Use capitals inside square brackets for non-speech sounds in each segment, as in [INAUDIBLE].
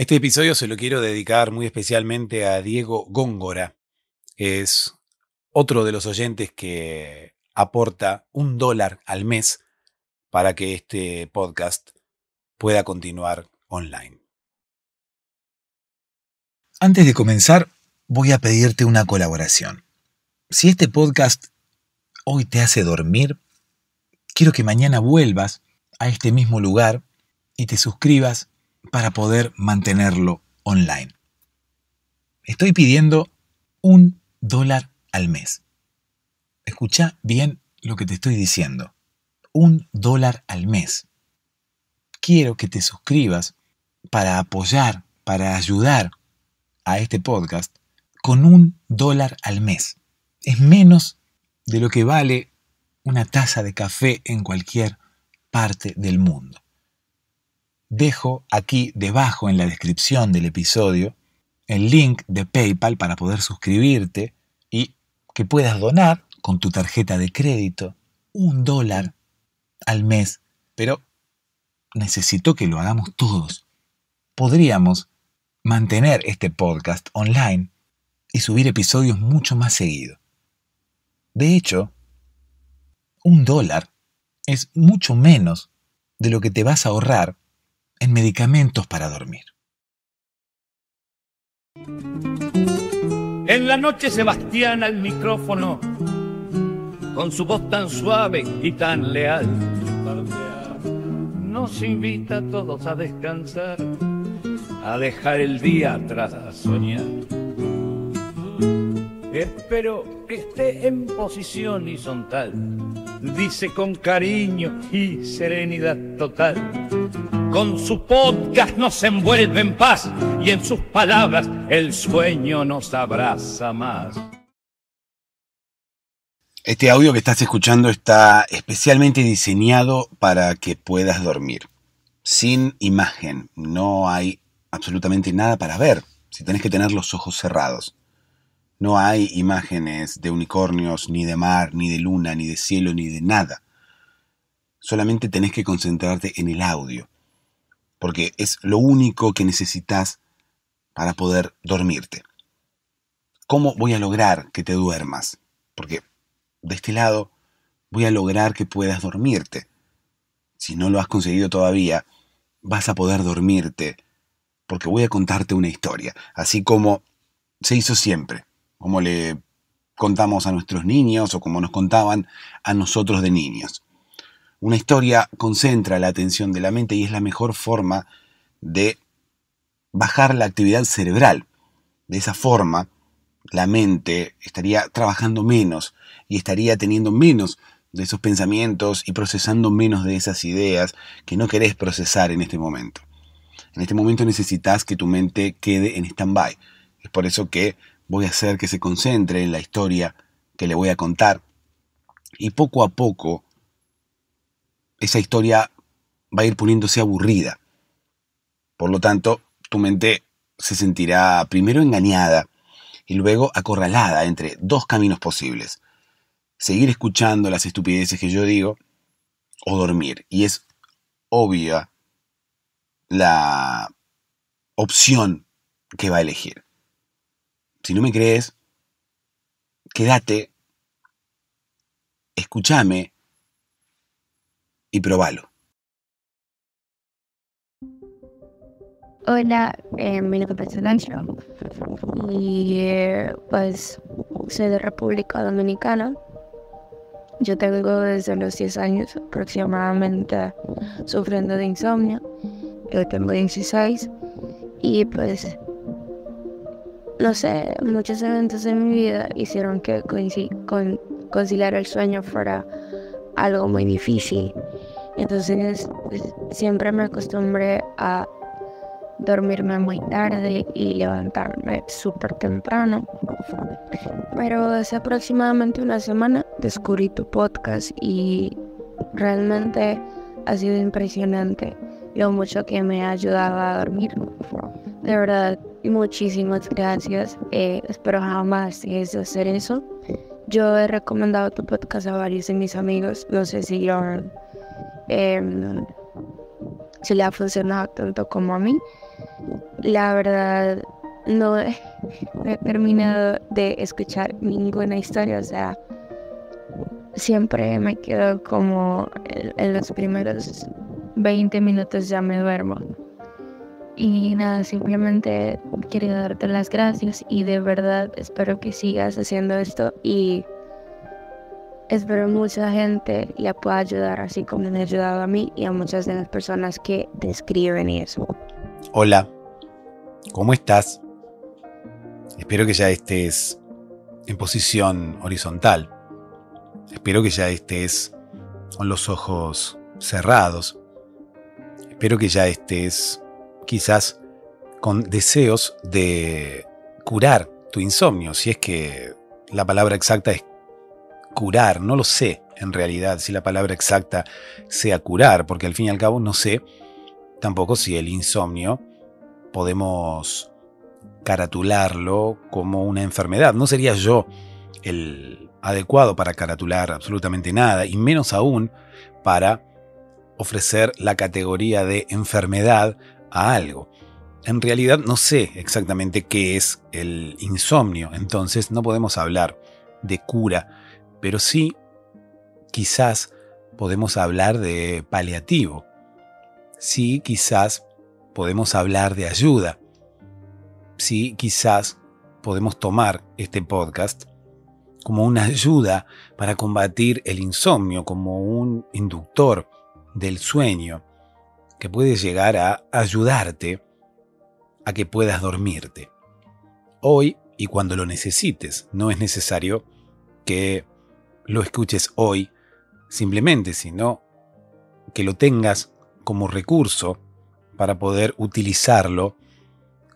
Este episodio se lo quiero dedicar muy especialmente a Diego Góngora. Es otro de los oyentes que aporta un dólar al mes para que este podcast pueda continuar online. Antes de comenzar, voy a pedirte una colaboración. Si este podcast hoy te hace dormir, quiero que mañana vuelvas a este mismo lugar y te suscribas para poder mantenerlo online. Estoy pidiendo un dólar al mes. Escucha bien lo que te estoy diciendo. Un dólar al mes. Quiero que te suscribas para apoyar, para ayudar a este podcast con un dólar al mes. Es menos de lo que vale una taza de café en cualquier parte del mundo dejo aquí debajo en la descripción del episodio el link de PayPal para poder suscribirte y que puedas donar con tu tarjeta de crédito un dólar al mes. Pero necesito que lo hagamos todos. Podríamos mantener este podcast online y subir episodios mucho más seguido. De hecho, un dólar es mucho menos de lo que te vas a ahorrar en medicamentos para dormir. En la noche Sebastián al micrófono, con su voz tan suave y tan leal, nos invita a todos a descansar, a dejar el día atrás a soñar. Espero que esté en posición horizontal, dice con cariño y serenidad total con su podcast nos envuelve en paz y en sus palabras el sueño nos abraza más. Este audio que estás escuchando está especialmente diseñado para que puedas dormir. Sin imagen, no hay absolutamente nada para ver si tenés que tener los ojos cerrados. No hay imágenes de unicornios, ni de mar, ni de luna, ni de cielo, ni de nada. Solamente tenés que concentrarte en el audio porque es lo único que necesitas para poder dormirte. ¿Cómo voy a lograr que te duermas? Porque de este lado voy a lograr que puedas dormirte. Si no lo has conseguido todavía, vas a poder dormirte, porque voy a contarte una historia, así como se hizo siempre, como le contamos a nuestros niños o como nos contaban a nosotros de niños. Una historia concentra la atención de la mente y es la mejor forma de bajar la actividad cerebral. De esa forma, la mente estaría trabajando menos y estaría teniendo menos de esos pensamientos y procesando menos de esas ideas que no querés procesar en este momento. En este momento necesitas que tu mente quede en stand-by. Es por eso que voy a hacer que se concentre en la historia que le voy a contar y poco a poco esa historia va a ir poniéndose aburrida. Por lo tanto, tu mente se sentirá primero engañada y luego acorralada entre dos caminos posibles. Seguir escuchando las estupideces que yo digo o dormir. Y es obvia la opción que va a elegir. Si no me crees, quédate, escúchame y probalo. Hola, eh, mi nombre es Lancho y eh, pues soy de República Dominicana. Yo tengo desde los 10 años aproximadamente sufriendo de insomnio. Yo tengo 16 y pues no sé, muchos eventos en mi vida hicieron que conciliar el sueño fuera algo muy difícil. Entonces pues, siempre me acostumbré a dormirme muy tarde y levantarme súper temprano. Pero hace aproximadamente una semana descubrí tu podcast y realmente ha sido impresionante lo mucho que me ha ayudado a dormir. De verdad, muchísimas gracias. Eh, espero jamás dejes de hacer eso. Yo he recomendado tu podcast a varios de mis amigos, no sé si lo Em, se le ha funcionado tanto como a mí. La verdad, [LAUGHS] no, he terminado de escuchar ninguna historia, o sea, siempre me quedo como en los primeros 20 minutos ya me duermo. Y nada, simplemente quería darte las gracias y de verdad espero que sigas haciendo esto y Espero mucha gente la pueda ayudar así como me ha ayudado a mí y a muchas de las personas que describen eso. Hola, ¿cómo estás? Espero que ya estés en posición horizontal. Espero que ya estés con los ojos cerrados. Espero que ya estés quizás con deseos de curar tu insomnio, si es que la palabra exacta es curar, no lo sé en realidad si la palabra exacta sea curar, porque al fin y al cabo no sé tampoco si el insomnio podemos caratularlo como una enfermedad. No sería yo el adecuado para caratular absolutamente nada, y menos aún para ofrecer la categoría de enfermedad a algo. En realidad no sé exactamente qué es el insomnio, entonces no podemos hablar de cura pero sí quizás podemos hablar de paliativo, sí quizás podemos hablar de ayuda, sí quizás podemos tomar este podcast como una ayuda para combatir el insomnio, como un inductor del sueño que puede llegar a ayudarte a que puedas dormirte. Hoy y cuando lo necesites, no es necesario que lo escuches hoy, simplemente, sino que lo tengas como recurso para poder utilizarlo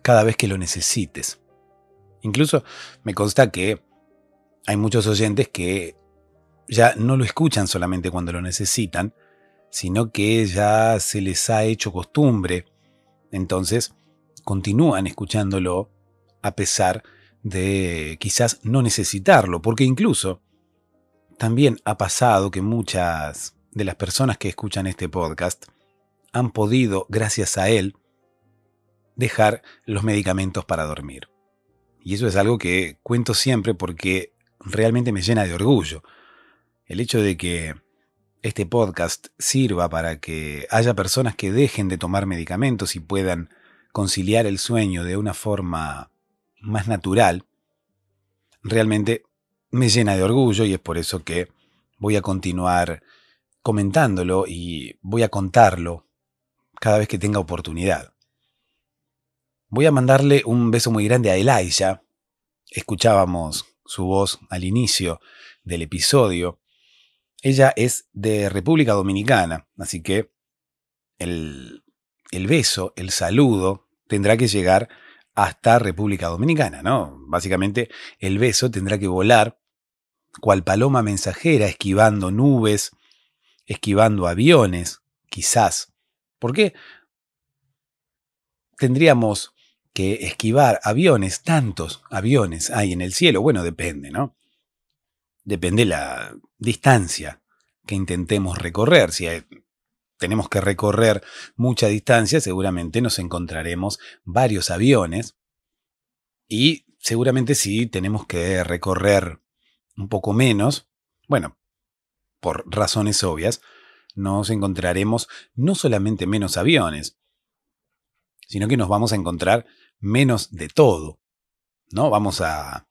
cada vez que lo necesites. Incluso me consta que hay muchos oyentes que ya no lo escuchan solamente cuando lo necesitan, sino que ya se les ha hecho costumbre. Entonces, continúan escuchándolo a pesar de quizás no necesitarlo, porque incluso también ha pasado que muchas de las personas que escuchan este podcast han podido, gracias a él, dejar los medicamentos para dormir. Y eso es algo que cuento siempre porque realmente me llena de orgullo. El hecho de que este podcast sirva para que haya personas que dejen de tomar medicamentos y puedan conciliar el sueño de una forma más natural, realmente me llena de orgullo y es por eso que voy a continuar comentándolo y voy a contarlo cada vez que tenga oportunidad. Voy a mandarle un beso muy grande a Elijah. Escuchábamos su voz al inicio del episodio. Ella es de República Dominicana, así que el, el beso, el saludo, tendrá que llegar hasta República Dominicana, ¿no? Básicamente el beso tendrá que volar cual paloma mensajera, esquivando nubes, esquivando aviones, quizás. ¿Por qué tendríamos que esquivar aviones, tantos aviones hay en el cielo? Bueno, depende, ¿no? Depende la distancia que intentemos recorrer. Si tenemos que recorrer mucha distancia, seguramente nos encontraremos varios aviones. Y seguramente si tenemos que recorrer un poco menos, bueno, por razones obvias, nos encontraremos no solamente menos aviones, sino que nos vamos a encontrar menos de todo. ¿No? Vamos a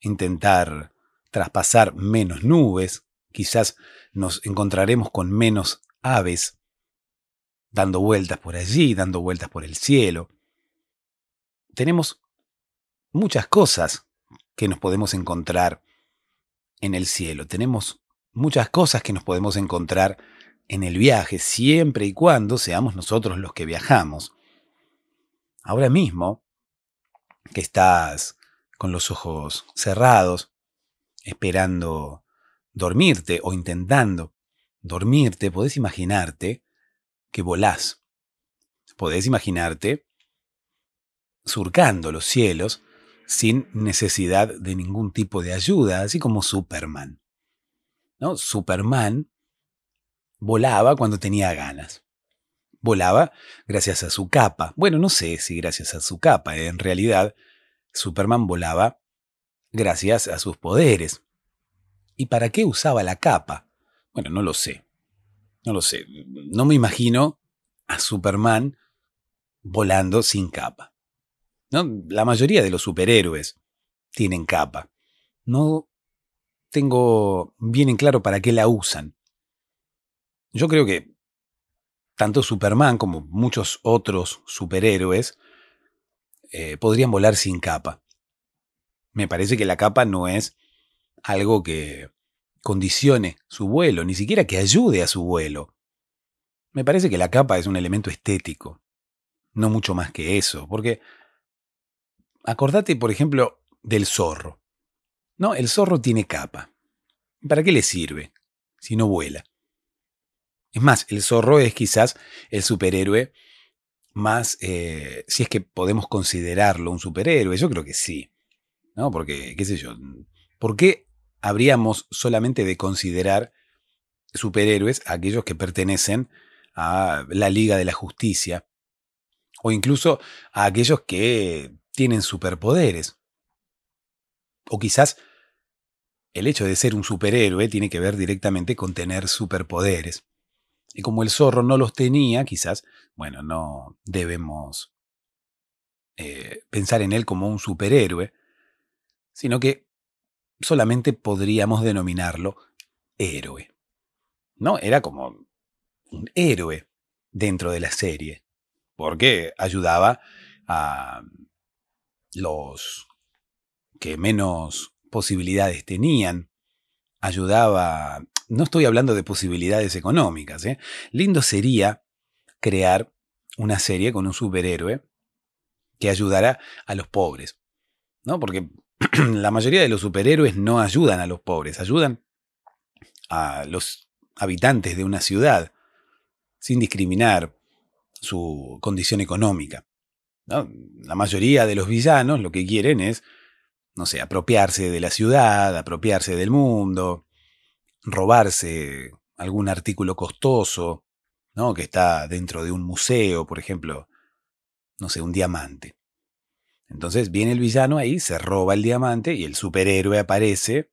intentar traspasar menos nubes, quizás nos encontraremos con menos aves dando vueltas por allí, dando vueltas por el cielo. Tenemos muchas cosas que nos podemos encontrar en el cielo. Tenemos muchas cosas que nos podemos encontrar en el viaje, siempre y cuando seamos nosotros los que viajamos. Ahora mismo, que estás con los ojos cerrados, esperando dormirte o intentando dormirte, podés imaginarte que volás. Podés imaginarte surcando los cielos sin necesidad de ningún tipo de ayuda, así como Superman. ¿No? Superman volaba cuando tenía ganas. Volaba gracias a su capa. Bueno, no sé si gracias a su capa. En realidad, Superman volaba gracias a sus poderes. ¿Y para qué usaba la capa? Bueno, no lo sé. No lo sé. No me imagino a Superman volando sin capa. La mayoría de los superhéroes tienen capa. No tengo bien en claro para qué la usan. Yo creo que tanto Superman como muchos otros superhéroes eh, podrían volar sin capa. Me parece que la capa no es algo que condicione su vuelo, ni siquiera que ayude a su vuelo. Me parece que la capa es un elemento estético, no mucho más que eso, porque Acordate, por ejemplo, del zorro. No, el zorro tiene capa. ¿Para qué le sirve si no vuela? Es más, el zorro es quizás el superhéroe más, eh, si es que podemos considerarlo un superhéroe, yo creo que sí. ¿No? Porque, qué sé yo, ¿por qué habríamos solamente de considerar superhéroes a aquellos que pertenecen a la Liga de la Justicia? O incluso a aquellos que tienen superpoderes. O quizás el hecho de ser un superhéroe tiene que ver directamente con tener superpoderes. Y como el zorro no los tenía, quizás, bueno, no debemos eh, pensar en él como un superhéroe, sino que solamente podríamos denominarlo héroe. ¿No? Era como un héroe dentro de la serie, porque ayudaba a los que menos posibilidades tenían, ayudaba, no estoy hablando de posibilidades económicas, ¿eh? lindo sería crear una serie con un superhéroe que ayudara a los pobres, ¿no? Porque [CLEARS THROAT] la mayoría de los superhéroes no ayudan a los pobres, ayudan a los habitantes de una ciudad sin discriminar su condición económica. La mayoría de los villanos lo que quieren es, no sé, apropiarse de la ciudad, apropiarse del mundo, robarse algún artículo costoso, ¿no? Que está dentro de un museo, por ejemplo, no sé, un diamante. Entonces viene el villano ahí, se roba el diamante y el superhéroe aparece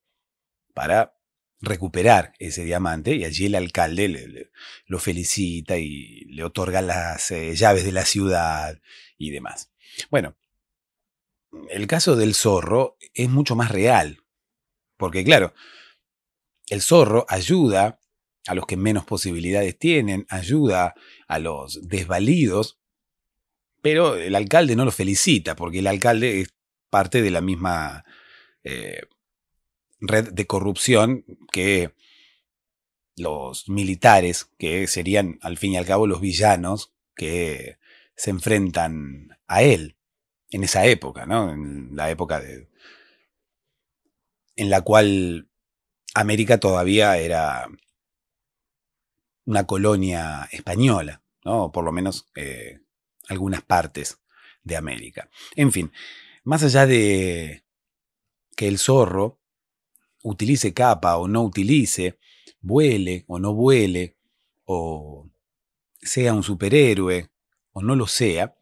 para recuperar ese diamante y allí el alcalde lo felicita y le otorga las eh, llaves de la ciudad y demás. Bueno, el caso del zorro es mucho más real, porque claro, el zorro ayuda a los que menos posibilidades tienen, ayuda a los desvalidos, pero el alcalde no lo felicita, porque el alcalde es parte de la misma eh, red de corrupción que los militares, que serían al fin y al cabo los villanos que se enfrentan a él en esa época, ¿no? En la época de, en la cual América todavía era una colonia española, Por lo menos eh, algunas partes de América. En fin, más allá de que el zorro utilice capa o no utilice, vuele o no vuele, o sea un superhéroe o no lo sea,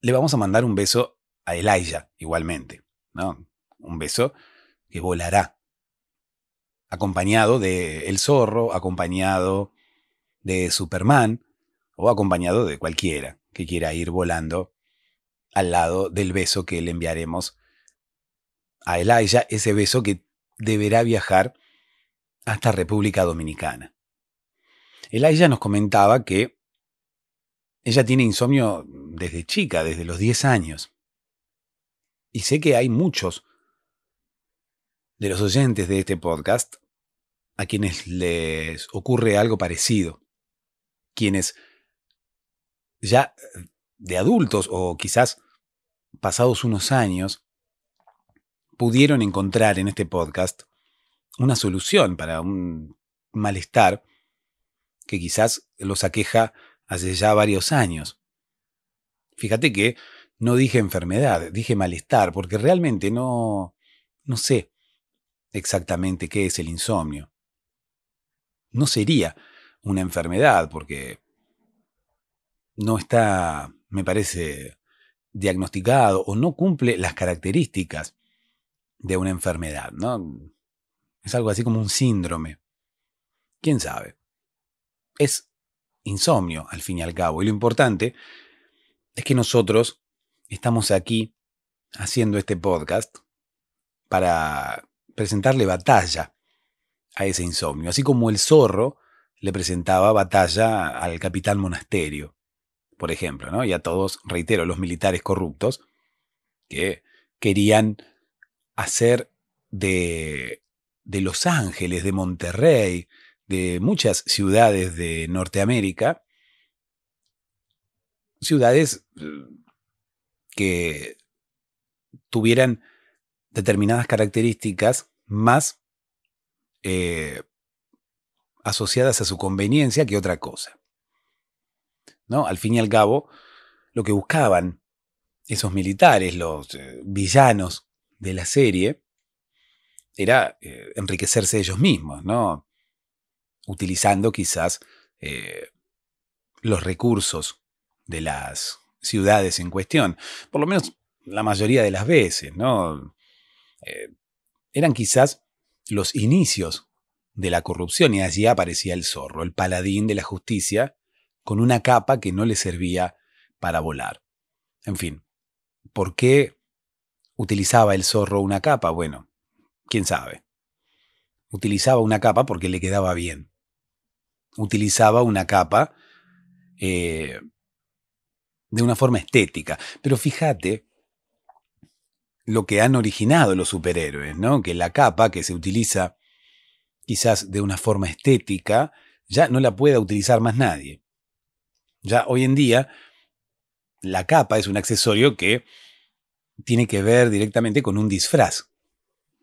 le vamos a mandar un beso a Elijah igualmente, ¿no? Un beso que volará, acompañado de El Zorro, acompañado de Superman o acompañado de cualquiera que quiera ir volando al lado del beso que le enviaremos a Ella, ese beso que deberá viajar hasta República Dominicana. Elaya nos comentaba que ella tiene insomnio desde chica, desde los 10 años. Y sé que hay muchos de los oyentes de este podcast a quienes les ocurre algo parecido, quienes ya eh, de adultos o quizás pasados unos años pudieron encontrar en este podcast una solución para un malestar que quizás los aqueja hace ya varios años. Fíjate que no dije enfermedad, dije malestar, porque realmente no, no sé exactamente qué es el insomnio. No sería una enfermedad, porque no está, me parece, diagnosticado o no cumple las características de una enfermedad, ¿no? Es algo así como un síndrome. ¿Quién sabe? Es insomnio, al fin y al cabo. Y lo importante es que nosotros estamos aquí haciendo este podcast para presentarle batalla a ese insomnio, así como el zorro le presentaba batalla al capitán monasterio, por ejemplo, ¿no? y a todos, reitero, los militares corruptos que querían hacer de, de Los Ángeles, de Monterrey, de muchas ciudades de Norteamérica, ciudades eh, que tuvieran determinadas características más eh, asociadas a su conveniencia que otra cosa. ¿No? Al fin y al cabo, lo que buscaban esos militares, los eh, villanos de la serie era eh, enriquecerse ellos mismos, ¿no? Utilizando quizás eh, los recursos de las ciudades en cuestión, por lo menos la mayoría de las veces, ¿no? Eh, eran quizás los inicios de la corrupción y allí aparecía el zorro, el paladín de la justicia, con una capa que no le servía para volar. En fin, ¿por qué ¿Utilizaba el zorro una capa? Bueno, quién sabe. Utilizaba una capa porque le quedaba bien. Utilizaba una capa eh, de una forma estética. Pero fíjate lo que han originado los superhéroes, ¿no? Que la capa que se utiliza quizás de una forma estética, ya no la pueda utilizar más nadie. Ya hoy en día, la capa es un accesorio que tiene que ver directamente con un disfraz.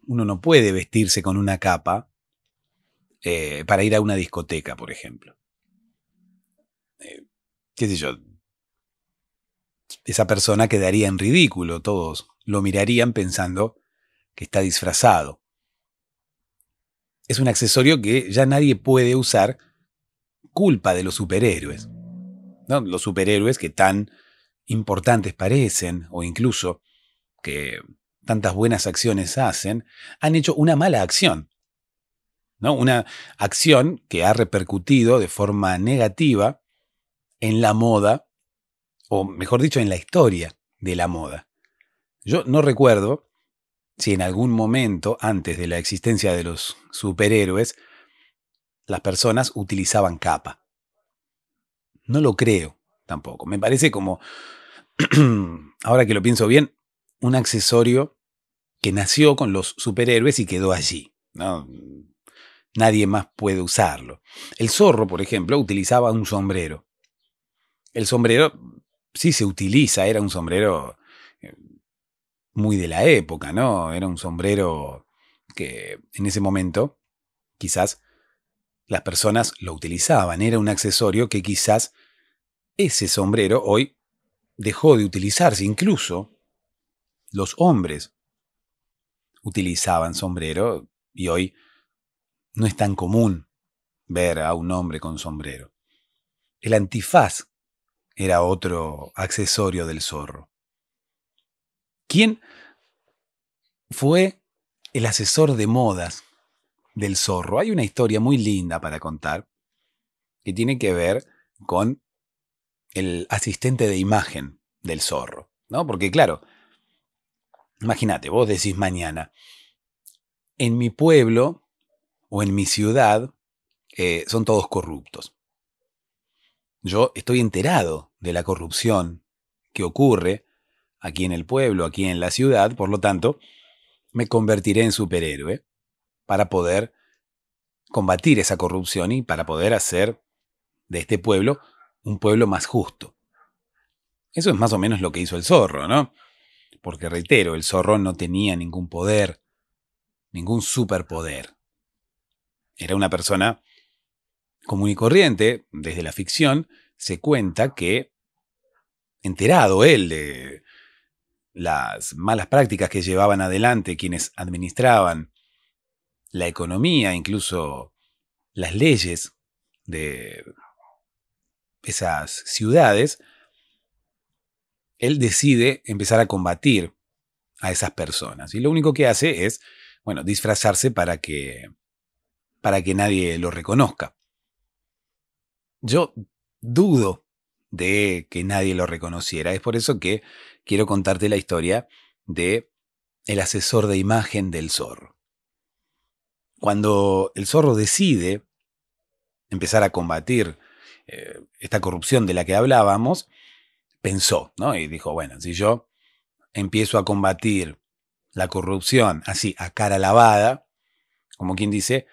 Uno no puede vestirse con una capa eh, para ir a una discoteca, por ejemplo. Eh, ¿Qué sé yo? Esa persona quedaría en ridículo, todos lo mirarían pensando que está disfrazado. Es un accesorio que ya nadie puede usar culpa de los superhéroes. Los superhéroes que tan importantes parecen o incluso que tantas buenas acciones hacen, han hecho una mala acción. ¿no? Una acción que ha repercutido de forma negativa en la moda, o mejor dicho, en la historia de la moda. Yo no recuerdo si en algún momento antes de la existencia de los superhéroes, las personas utilizaban capa. No lo creo tampoco. Me parece como, [CLEARS THROAT] ahora que lo pienso bien, un accesorio que nació con los superhéroes y quedó allí. Nadie más puede usarlo. El zorro, por ejemplo, utilizaba un sombrero. El sombrero sí se utiliza, era un sombrero eh, muy de la época, ¿no? Era un sombrero que en ese momento quizás las personas lo utilizaban, era un accesorio que quizás ese sombrero hoy dejó de utilizarse, incluso los hombres utilizaban sombrero y hoy no es tan común ver a un hombre con sombrero. El antifaz era otro accesorio del zorro. ¿Quién fue el asesor de modas del zorro? Hay una historia muy linda para contar que tiene que ver con el asistente de imagen del zorro, ¿no? Porque claro, Imagínate, vos decís mañana, en mi pueblo o en mi ciudad eh, son todos corruptos. Yo estoy enterado de la corrupción que ocurre aquí en el pueblo, aquí en la ciudad, por lo tanto, me convertiré en superhéroe para poder combatir esa corrupción y para poder hacer de este pueblo un pueblo más justo. Eso es más o menos lo que hizo el zorro, ¿no? porque reitero, el zorro no tenía ningún poder, ningún superpoder. Era una persona común y corriente, desde la ficción, se cuenta que, enterado él de las malas prácticas que llevaban adelante quienes administraban la economía, incluso las leyes de esas ciudades, él decide empezar a combatir a esas personas. Y lo único que hace es, bueno, disfrazarse para que, para que nadie lo reconozca. Yo dudo de que nadie lo reconociera. Es por eso que quiero contarte la historia de el asesor de imagen del zorro. Cuando el zorro decide empezar a combatir eh, esta corrupción de la que hablábamos, pensó, ¿no? Y dijo, bueno, si yo empiezo a combatir la corrupción así a cara lavada, como quien dice,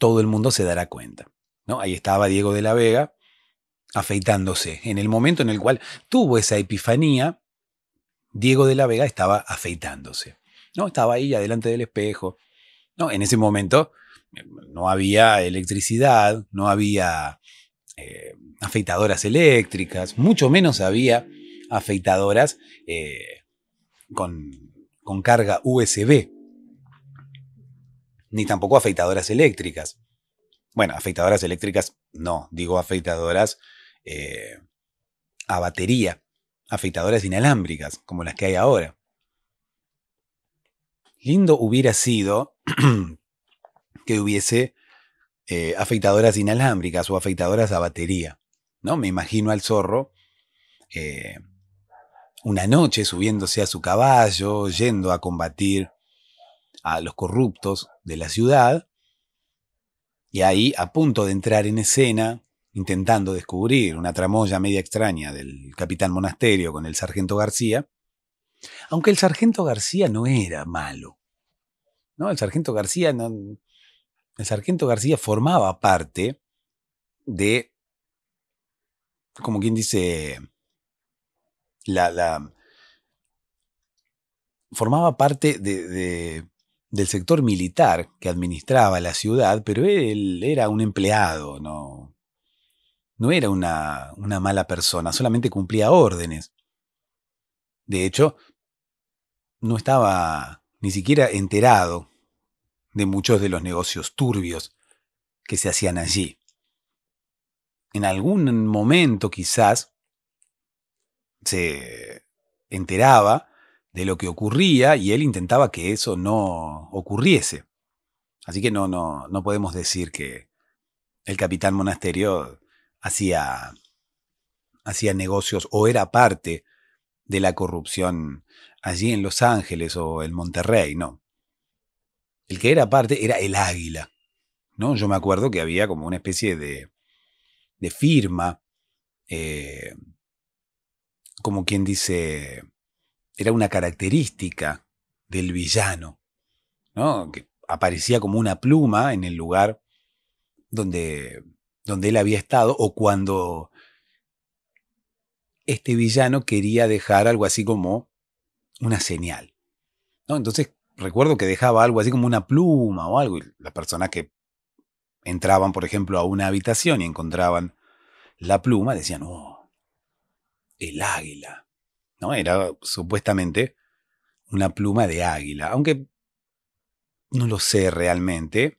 todo el mundo se dará cuenta. ¿no? Ahí estaba Diego de la Vega afeitándose. En el momento en el cual tuvo esa epifanía, Diego de la Vega estaba afeitándose. ¿no? Estaba ahí adelante del espejo. ¿no? En ese momento eh, no había electricidad, no había eh, afeitadoras eléctricas, mucho menos había afeitadoras eh, con, carga USB, ni tampoco afeitadoras eléctricas. Bueno, afeitadoras eléctricas no, digo afeitadoras eh, a batería, afeitadoras inalámbricas, como las que hay ahora. Lindo hubiera sido [CLEARS THROAT] que hubiese eh, afeitadoras inalámbricas o afeitadoras a batería. Me imagino al zorro eh, una noche subiéndose a su caballo, yendo a combatir a los corruptos de la ciudad, y ahí a punto de entrar en escena, intentando descubrir una tramoya media extraña del capitán monasterio con el sargento García, aunque el sargento García no era malo. ¿no? El sargento García el sargento García formaba parte de como quien dice, la, formaba parte del sector militar que administraba la ciudad, pero él era un empleado, no, no era una mala persona, solamente cumplía órdenes. De hecho, no estaba ni siquiera enterado de muchos de los negocios turbios que se hacían allí en algún momento quizás se enteraba de lo que ocurría y él intentaba que eso no ocurriese. Así que no, no, no podemos decir que el capitán monasterio hacía, hacía negocios o era parte de la corrupción allí en Los Ángeles o en Monterrey, no. El que era parte era el águila. ¿no? Yo me acuerdo que había como una especie de, de firma, eh, como quien dice, era una característica del villano, que aparecía como una pluma en el lugar donde, donde él había estado o cuando este villano quería dejar algo así como una señal. Entonces recuerdo que dejaba algo así como una pluma o algo y la persona que entraban, por ejemplo, a una habitación y encontraban la pluma, decían, oh, el águila. ¿No? Era supuestamente una pluma de águila, aunque no lo sé realmente,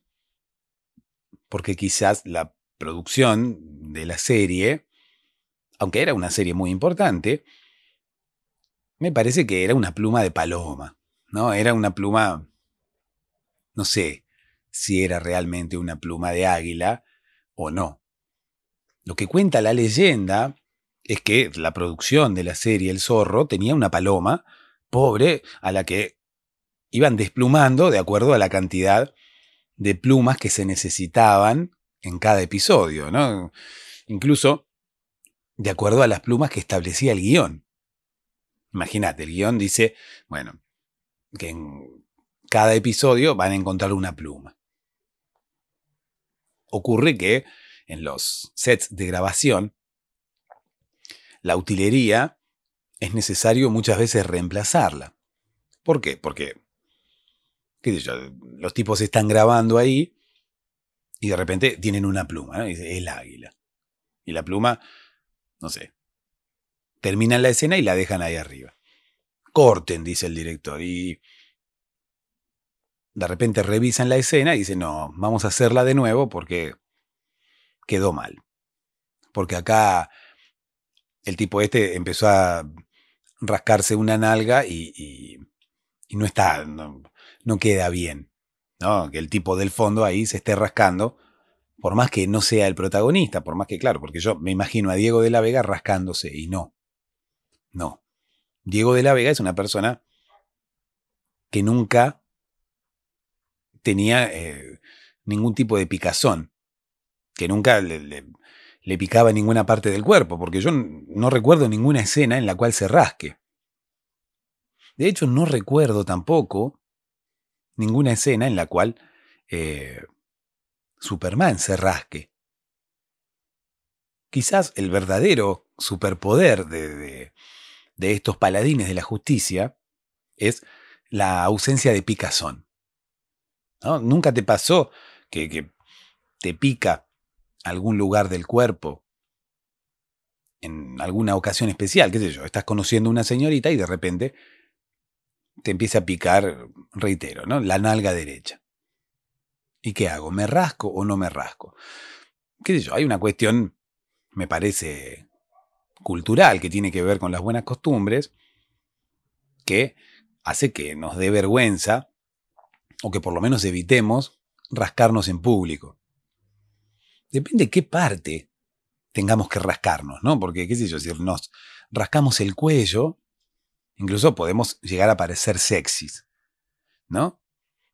porque quizás la producción de la serie, aunque era una serie muy importante, me parece que era una pluma de paloma, ¿no? Era una pluma, no sé, si era realmente una pluma de águila o no. Lo que cuenta la leyenda es que la producción de la serie El Zorro tenía una paloma pobre a la que iban desplumando de acuerdo a la cantidad de plumas que se necesitaban en cada episodio, ¿no? Incluso de acuerdo a las plumas que establecía el guión. Imagínate, el guión dice, bueno, que en cada episodio van a encontrar una pluma. Ocurre que en los sets de grabación, la utilería es necesario muchas veces reemplazarla. ¿Por qué? Porque, qué los tipos están grabando ahí y de repente tienen una pluma, ¿no? ¿eh? dice, el águila. Y la pluma, no sé, terminan la escena y la dejan ahí arriba. Corten, dice el director, y de repente revisan la escena y dicen, no, vamos a hacerla de nuevo porque quedó mal. Porque acá el tipo este empezó a rascarse una nalga y, no está, no, queda bien. Que el tipo del fondo ahí se esté rascando, por más que no sea el protagonista, por más que, claro, porque yo me imagino a Diego de la Vega rascándose y no. No. Diego de la Vega es una persona que nunca tenía eh, ningún tipo de picazón, que nunca le, picaba ninguna parte del cuerpo, porque yo no recuerdo ninguna escena en la cual se rasque. De hecho, no recuerdo tampoco ninguna escena en la cual eh, Superman se rasque. Quizás el verdadero superpoder de, de estos paladines de la justicia es la ausencia de picazón. Nunca te pasó que, te pica algún lugar del cuerpo en alguna ocasión especial, qué sé yo, estás conociendo a una señorita y de repente te empieza a picar, reitero, ¿no? La nalga derecha. ¿Y qué hago? ¿Me rasco o no me rasco? ¿Qué yo? Hay una cuestión, me parece, cultural que tiene que ver con las buenas costumbres, que hace que nos dé vergüenza o que por lo menos evitemos, rascarnos en público. Depende de qué parte tengamos que rascarnos, ¿no? Porque, qué sé yo, si nos rascamos el cuello, incluso podemos llegar a parecer sexys, ¿no?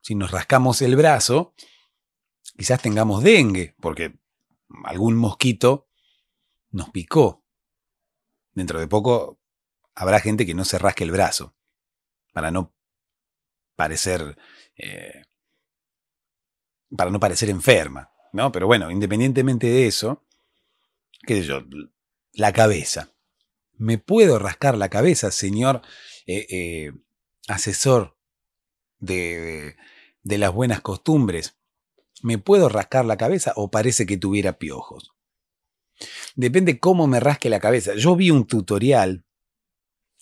Si nos rascamos el brazo, quizás tengamos dengue, porque algún mosquito nos picó. Dentro de poco habrá gente que no se rasque el brazo, para no parecer eh, para no parecer enferma, ¿no? Pero bueno, independientemente de eso, qué sé yo, la cabeza. ¿Me puedo rascar la cabeza, señor eh, eh, asesor de, de las buenas costumbres? ¿Me puedo rascar la cabeza o parece que tuviera piojos? Depende cómo me rasque la cabeza. Yo vi un tutorial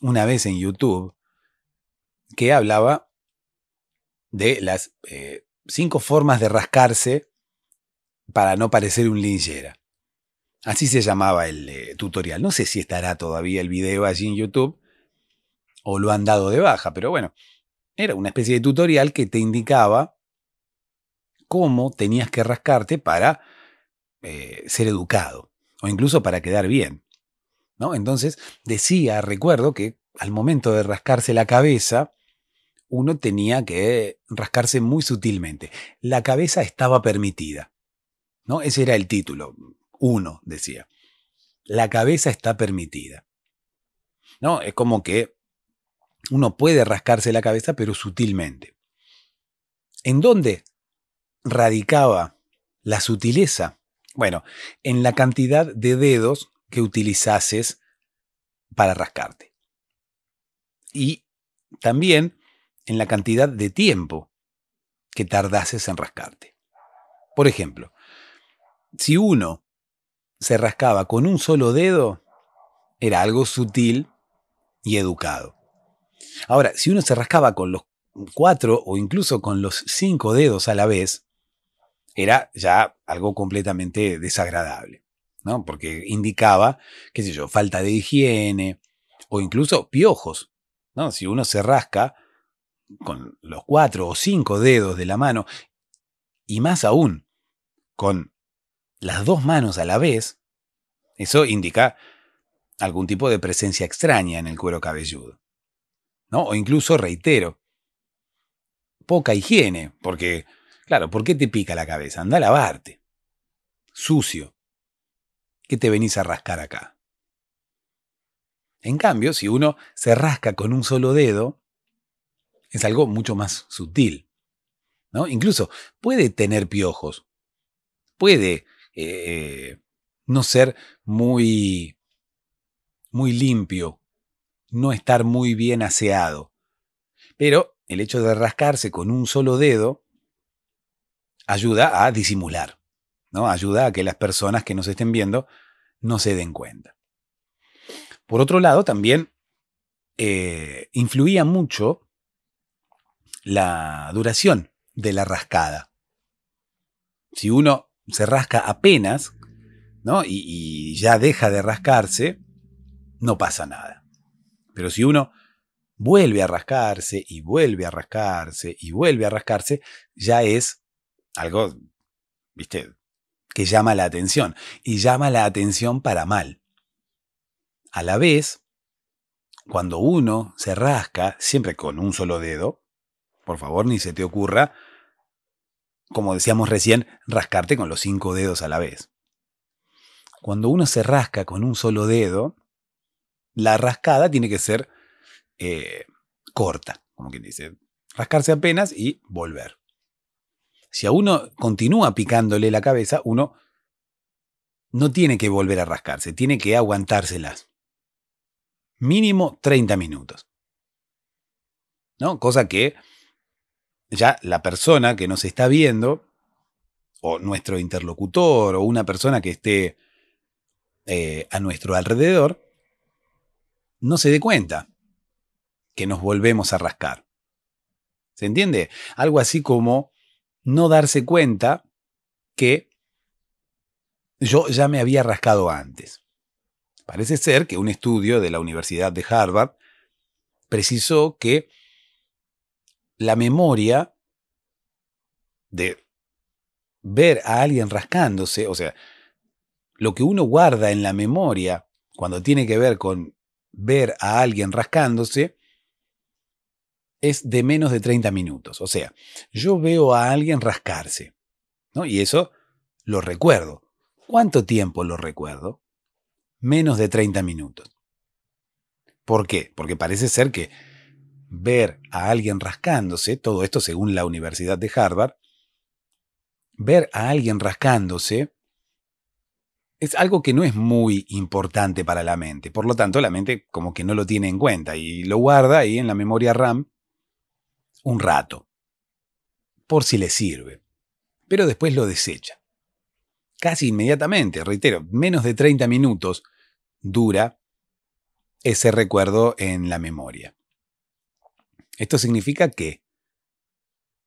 una vez en YouTube que hablaba de las eh, cinco formas de rascarse para no parecer un linchera. Así se llamaba el eh, tutorial. No sé si estará todavía el video allí en YouTube o lo han dado de baja, pero bueno, era una especie de tutorial que te indicaba cómo tenías que rascarte para eh, ser educado o incluso para quedar bien. ¿no? Entonces decía, recuerdo que al momento de rascarse la cabeza, uno tenía que rascarse muy sutilmente. La cabeza estaba permitida. ¿no? Ese era el título. Uno decía. La cabeza está permitida. ¿No? Es como que uno puede rascarse la cabeza, pero sutilmente. ¿En dónde radicaba la sutileza? Bueno, en la cantidad de dedos que utilizases para rascarte. Y también en la cantidad de tiempo que tardases en rascarte. Por ejemplo, si uno se rascaba con un solo dedo, era algo sutil y educado. Ahora, si uno se rascaba con los cuatro o incluso con los cinco dedos a la vez, era ya algo completamente desagradable, ¿no? Porque indicaba, qué sé yo, falta de higiene o incluso piojos, ¿no? Si uno se rasca con los cuatro o cinco dedos de la mano, y más aún, con las dos manos a la vez, eso indica algún tipo de presencia extraña en el cuero cabelludo. ¿no? O incluso, reitero, poca higiene, porque, claro, ¿por qué te pica la cabeza? Anda a lavarte. Sucio. ¿Qué te venís a rascar acá? En cambio, si uno se rasca con un solo dedo, es algo mucho más sutil. ¿no? Incluso puede tener piojos, puede eh, eh, no ser muy, muy limpio, no estar muy bien aseado. Pero el hecho de rascarse con un solo dedo ayuda a disimular, ¿no? ayuda a que las personas que nos estén viendo no se den cuenta. Por otro lado, también eh, influía mucho la duración de la rascada. Si uno se rasca apenas, ¿no? Y, ya deja de rascarse, no pasa nada. Pero si uno vuelve a rascarse y vuelve a rascarse y vuelve a rascarse, ya es algo, viste, que llama la atención. Y llama la atención para mal. A la vez, cuando uno se rasca, siempre con un solo dedo, por favor, ni se te ocurra, como decíamos recién, rascarte con los cinco dedos a la vez. Cuando uno se rasca con un solo dedo, la rascada tiene que ser eh, corta, como quien dice. Rascarse apenas y volver. Si a uno continúa picándole la cabeza, uno no tiene que volver a rascarse, tiene que aguantárselas. Mínimo 30 minutos. ¿No? Cosa que ya la persona que nos está viendo, o nuestro interlocutor, o una persona que esté eh, a nuestro alrededor, no se dé cuenta que nos volvemos a rascar. ¿Se entiende? Algo así como no darse cuenta que yo ya me había rascado antes. Parece ser que un estudio de la Universidad de Harvard precisó que la memoria de ver a alguien rascándose, o sea, lo que uno guarda en la memoria cuando tiene que ver con ver a alguien rascándose, es de menos de 30 minutos. O sea, yo veo a alguien rascarse, ¿no? Y eso lo recuerdo. ¿Cuánto tiempo lo recuerdo? Menos de 30 minutos. ¿Por qué? Porque parece ser que ver a alguien rascándose, todo esto según la Universidad de Harvard, ver a alguien rascándose es algo que no es muy importante para la mente. Por lo tanto, la mente como que no lo tiene en cuenta y lo guarda ahí en la memoria RAM un rato, por si le sirve. Pero después lo desecha. Casi inmediatamente, reitero, menos de 30 minutos dura ese recuerdo en la memoria. Esto significa que,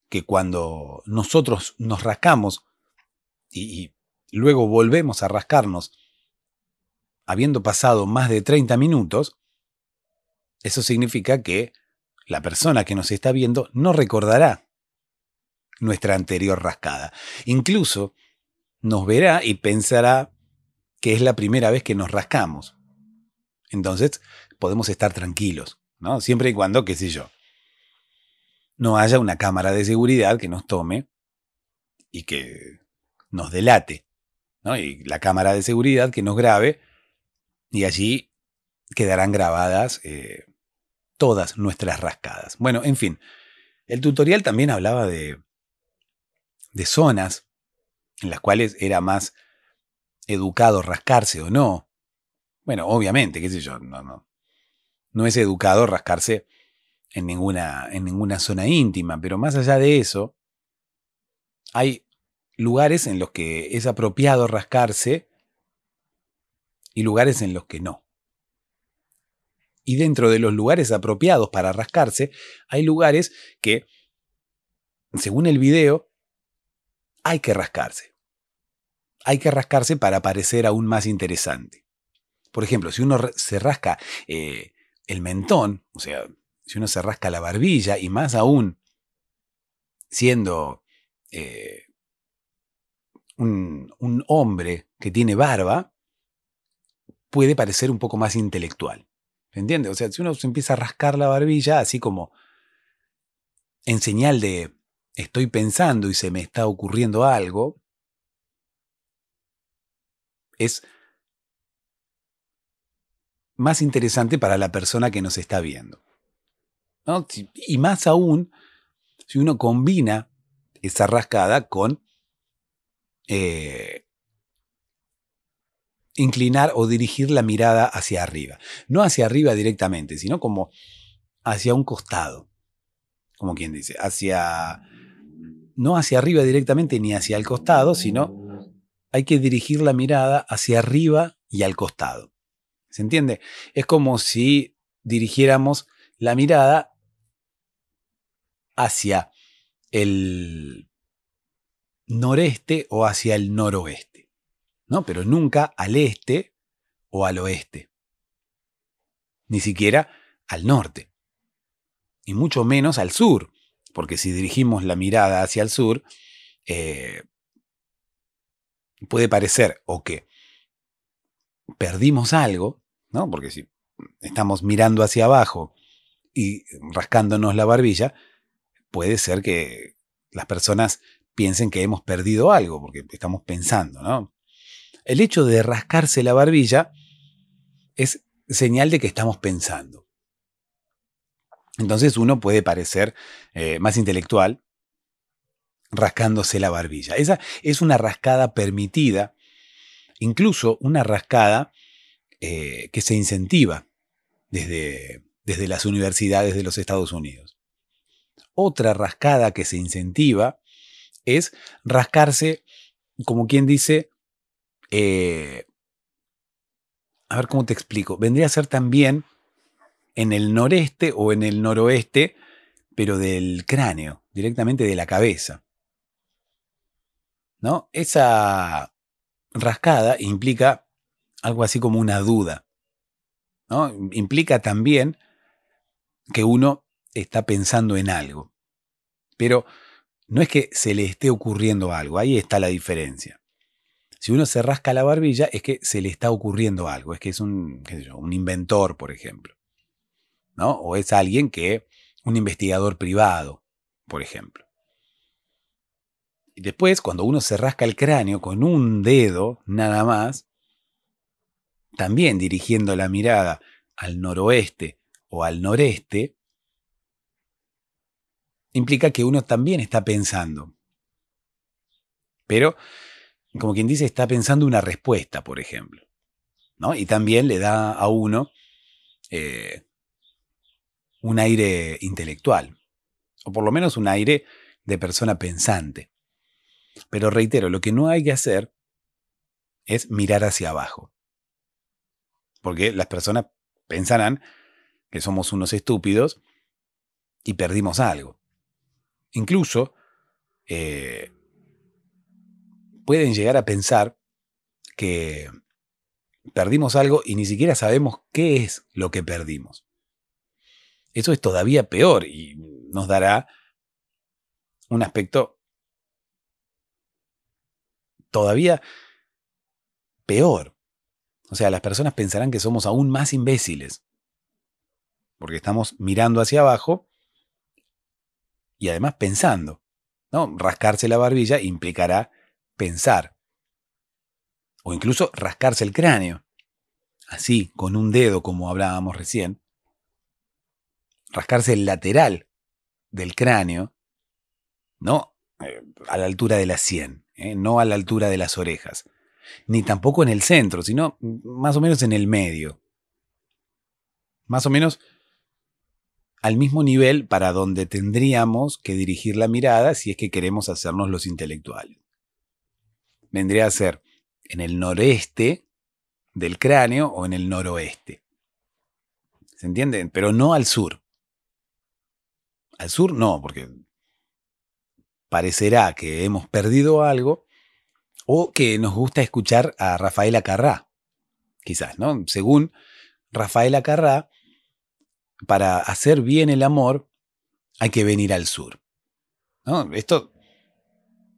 que cuando nosotros nos rascamos y, y luego volvemos a rascarnos, habiendo pasado más de 30 minutos, eso significa que la persona que nos está viendo no recordará nuestra anterior rascada. Incluso nos verá y pensará que es la primera vez que nos rascamos. Entonces podemos estar tranquilos, ¿no? Siempre y cuando, qué sé yo, no haya una cámara de seguridad que nos tome y que nos delate, ¿no? Y la cámara de seguridad que nos grabe y allí quedarán grabadas eh, todas nuestras rascadas. Bueno, en fin, el tutorial también hablaba de, de zonas en las cuales era más educado rascarse o no. Bueno, obviamente, qué sé yo, no, no. No es educado rascarse en ninguna, en ninguna zona íntima, pero más allá de eso, hay lugares en los que es apropiado rascarse y lugares en los que no. Y dentro de los lugares apropiados para rascarse, hay lugares que, según el video, hay que rascarse. Hay que rascarse para parecer aún más interesante. Por ejemplo, si uno se rasca eh, el mentón, o sea, si uno se rasca la barbilla, y más aún siendo eh, un, hombre que tiene barba, puede parecer un poco más intelectual. ¿Entiendes? O sea, si uno se empieza a rascar la barbilla, así como en señal de estoy pensando y se me está ocurriendo algo, es más interesante para la persona que nos está viendo. Y más aún si uno combina esa rascada con eh, inclinar o dirigir la mirada hacia arriba. No hacia arriba directamente, sino como hacia un costado, como quien dice, hacia... No hacia arriba directamente ni hacia el costado, sino hay que dirigir la mirada hacia arriba y al costado. ¿Se entiende? Es como si dirigiéramos la mirada hacia el noreste o hacia el noroeste, ¿no? Pero nunca al este o al oeste, ni siquiera al norte, y mucho menos al sur, porque si dirigimos la mirada hacia el sur, eh, puede parecer o que perdimos algo, ¿no? Porque si estamos mirando hacia abajo y rascándonos la barbilla, puede ser que las personas piensen que hemos perdido algo, porque estamos pensando, ¿no? El hecho de rascarse la barbilla es señal de que estamos pensando. Entonces uno puede parecer eh, más intelectual rascándose la barbilla. Esa es una rascada permitida, incluso una rascada eh, que se incentiva desde, desde las universidades de los Estados Unidos. Otra rascada que se incentiva es rascarse, como quien dice, eh, a ver cómo te explico, vendría a ser también en el noreste o en el noroeste, pero del cráneo, directamente de la cabeza. ¿No? Esa rascada implica algo así como una duda. ¿no? Implica también que uno está pensando en algo. Pero no es que se le esté ocurriendo algo, ahí está la diferencia. Si uno se rasca la barbilla es que se le está ocurriendo algo, es que es un, un inventor, por ejemplo. ¿no? O es alguien que, un investigador privado, por ejemplo. Y después, cuando uno se rasca el cráneo con un dedo nada más, también dirigiendo la mirada al noroeste o al noreste, implica que uno también está pensando. Pero, como quien dice, está pensando una respuesta, por ejemplo. ¿no? Y también le da a uno eh, un aire intelectual, o por lo menos un aire de persona pensante. Pero reitero, lo que no hay que hacer es mirar hacia abajo. Porque las personas pensarán que somos unos estúpidos y perdimos algo. Incluso eh, pueden llegar a pensar que perdimos algo y ni siquiera sabemos qué es lo que perdimos. Eso es todavía peor y nos dará un aspecto todavía peor. O sea, las personas pensarán que somos aún más imbéciles, porque estamos mirando hacia abajo y además pensando. ¿no? Rascarse la barbilla implicará pensar. O incluso rascarse el cráneo. Así, con un dedo, como hablábamos recién. Rascarse el lateral del cráneo, ¿no? Eh, a la altura de la sien, ¿eh? no a la altura de las orejas. Ni tampoco en el centro, sino mm, más o menos en el medio. Más o menos al mismo nivel para donde tendríamos que dirigir la mirada si es que queremos hacernos los intelectuales. Vendría a ser en el noreste del cráneo o en el noroeste. ¿Se entienden? Pero no al sur. Al sur no, porque parecerá que hemos perdido algo o que nos gusta escuchar a Rafael Acarrá. Quizás, ¿no? Según Rafael Acarrá, para hacer bien el amor hay que venir al sur. Esto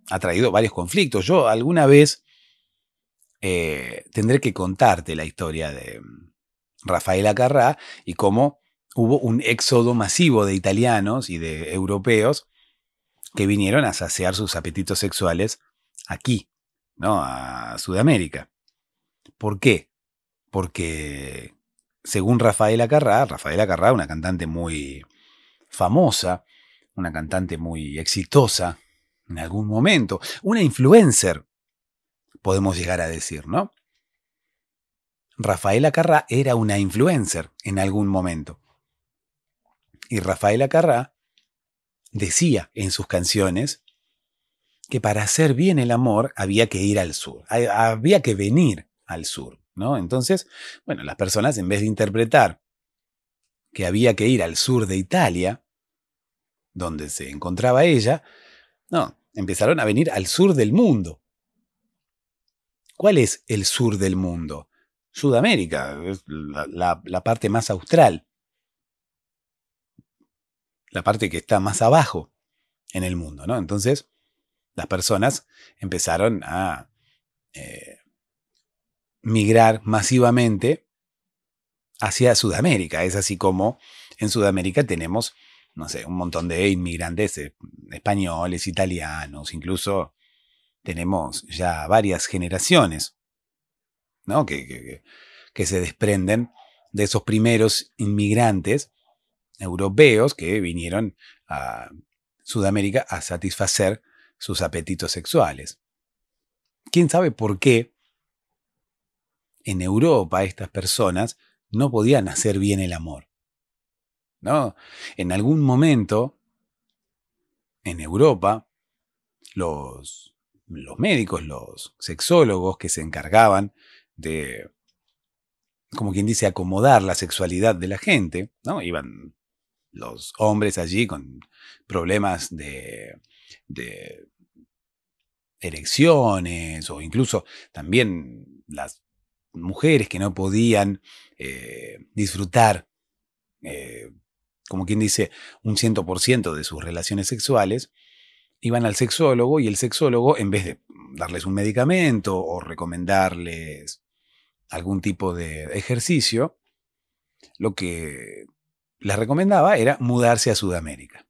ha traído varios conflictos. Yo alguna vez eh, tendré que contarte la historia de mm, Rafael Acarrá y cómo hubo un éxodo masivo de italianos y de europeos que vinieron a saciar sus apetitos sexuales aquí, ¿no? A Sudamérica. ¿Por qué? Porque según Rafaela Carrá, Rafaela Carrá, una cantante muy famosa, una cantante muy exitosa en algún momento, una influencer, podemos llegar a decir, ¿no? Rafaela Carrá era una influencer en algún momento. Y Rafaela Carrá decía en sus canciones que para hacer bien el amor había que ir al sur, había que venir al sur. Entonces, bueno, las personas en vez de interpretar que había que ir al sur de Italia, donde se encontraba ella, no, empezaron a venir al sur del mundo. ¿Cuál es el sur del mundo? Sudamérica, la, parte más austral, la parte que está más abajo en el mundo, ¿no? Entonces, las personas empezaron a eh, migrar masivamente hacia Sudamérica. Es así como en Sudamérica tenemos, no sé, un montón de inmigrantes eh, españoles, italianos, incluso tenemos ya varias generaciones que se desprenden de esos primeros inmigrantes europeos que vinieron a Sudamérica a satisfacer sus apetitos sexuales. ¿Quién sabe por qué en Europa estas personas no podían hacer bien el amor. ¿No? En algún momento, en Europa, los, los médicos, los sexólogos que se encargaban de, como quien dice, acomodar la sexualidad de la gente, ¿no? Iban los hombres allí con problemas de, de erecciones o incluso también las mujeres que no podían eh, disfrutar, eh, como quien dice, un 100% de sus relaciones sexuales, iban al sexólogo y el sexólogo, en vez de darles un medicamento o recomendarles algún tipo de ejercicio, lo que les recomendaba era mudarse a Sudamérica.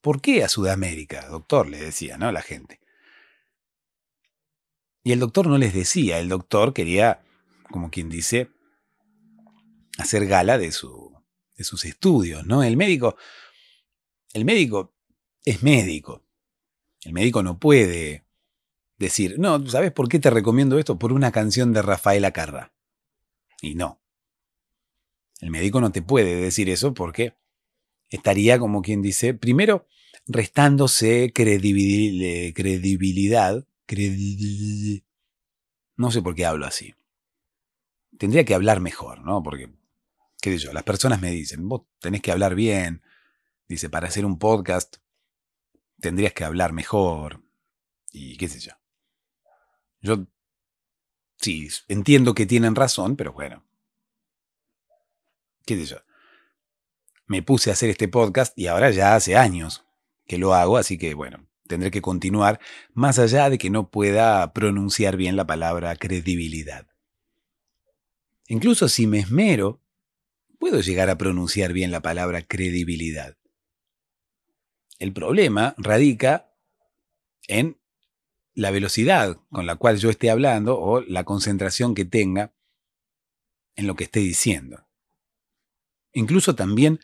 ¿Por qué a Sudamérica, doctor? Le decía ¿no? la gente. Y el doctor no les decía, el doctor quería, como quien dice, hacer gala de, su, de sus estudios, ¿no? El médico, el médico es médico. El médico no puede decir, no, ¿sabes por qué te recomiendo esto? Por una canción de Rafael Acarra. Y no. El médico no te puede decir eso porque estaría, como quien dice, primero, restándose credibilidad no sé por qué hablo así. Tendría que hablar mejor, ¿no? Porque, qué sé yo, las personas me dicen, vos tenés que hablar bien. Dice, para hacer un podcast tendrías que hablar mejor. Y qué sé yo. Yo sí, entiendo que tienen razón, pero bueno. ¿Qué sé yo? Me puse a hacer este podcast y ahora ya hace años que lo hago, así que bueno, tendré que continuar, más allá de que no pueda pronunciar bien la palabra credibilidad. Incluso si me esmero, puedo llegar a pronunciar bien la palabra credibilidad. El problema radica en la velocidad con la cual yo esté hablando o la concentración que tenga en lo que esté diciendo. Incluso también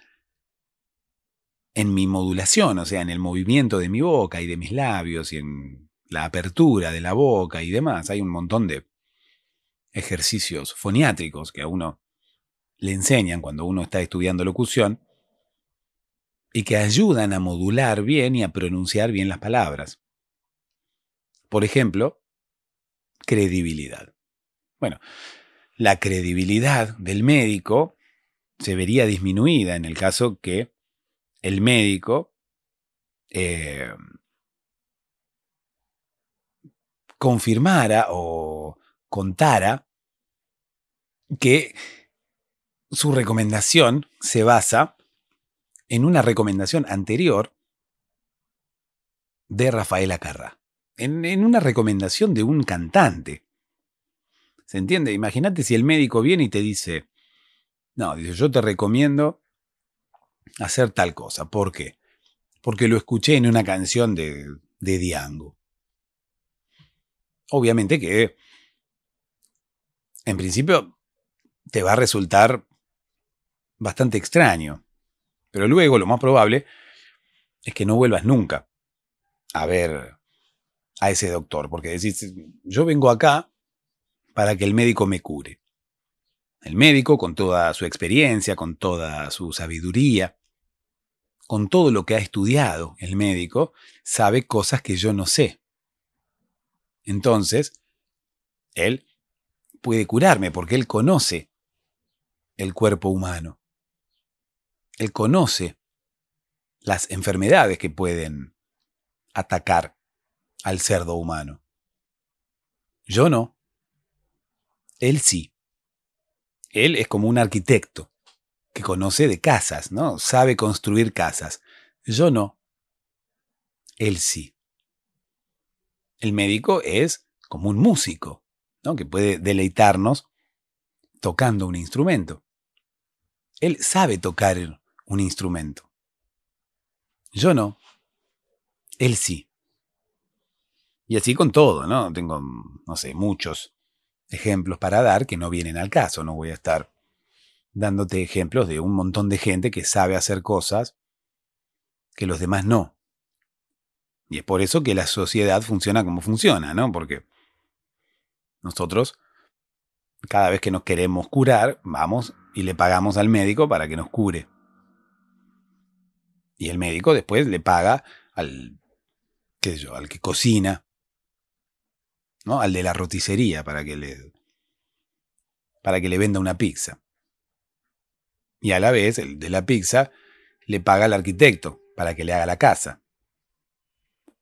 en mi modulación, o sea, en el movimiento de mi boca y de mis labios y en la apertura de la boca y demás. Hay un montón de ejercicios foniátricos que a uno le enseñan cuando uno está estudiando locución y que ayudan a modular bien y a pronunciar bien las palabras. Por ejemplo, credibilidad. Bueno, la credibilidad del médico se vería disminuida en el caso que el médico eh, confirmara o contara que su recomendación se basa en una recomendación anterior de Rafael Acarra, en, en una recomendación de un cantante. ¿Se entiende? Imagínate si el médico viene y te dice, no, dice, yo te recomiendo hacer tal cosa. ¿Por qué? Porque lo escuché en una canción de, de Diango. Obviamente que, en principio, te va a resultar bastante extraño. Pero luego, lo más probable es que no vuelvas nunca a ver a ese doctor, porque decís, yo vengo acá para que el médico me cure. El médico, con toda su experiencia, con toda su sabiduría, con todo lo que ha estudiado el médico, sabe cosas que yo no sé. Entonces, él puede curarme porque él conoce el cuerpo humano. Él conoce las enfermedades que pueden atacar al cerdo humano. Yo no. Él sí. Él es como un arquitecto que conoce de casas, ¿no? Sabe construir casas. Yo no. Él sí. El médico es como un músico, ¿no? Que puede deleitarnos tocando un instrumento. Él sabe tocar un instrumento. Yo no. Él sí. Y así con todo, ¿no? Tengo, no sé, muchos ejemplos para dar que no vienen al caso, no voy a estar dándote ejemplos de un montón de gente que sabe hacer cosas que los demás no. Y es por eso que la sociedad funciona como funciona, ¿no? Porque nosotros, cada vez que nos queremos curar, vamos y le pagamos al médico para que nos cure. Y el médico después le paga al, qué yo, al que cocina, ¿no? Al de la roticería para que le, para que le venda una pizza y a la vez el de la pizza le paga al arquitecto para que le haga la casa.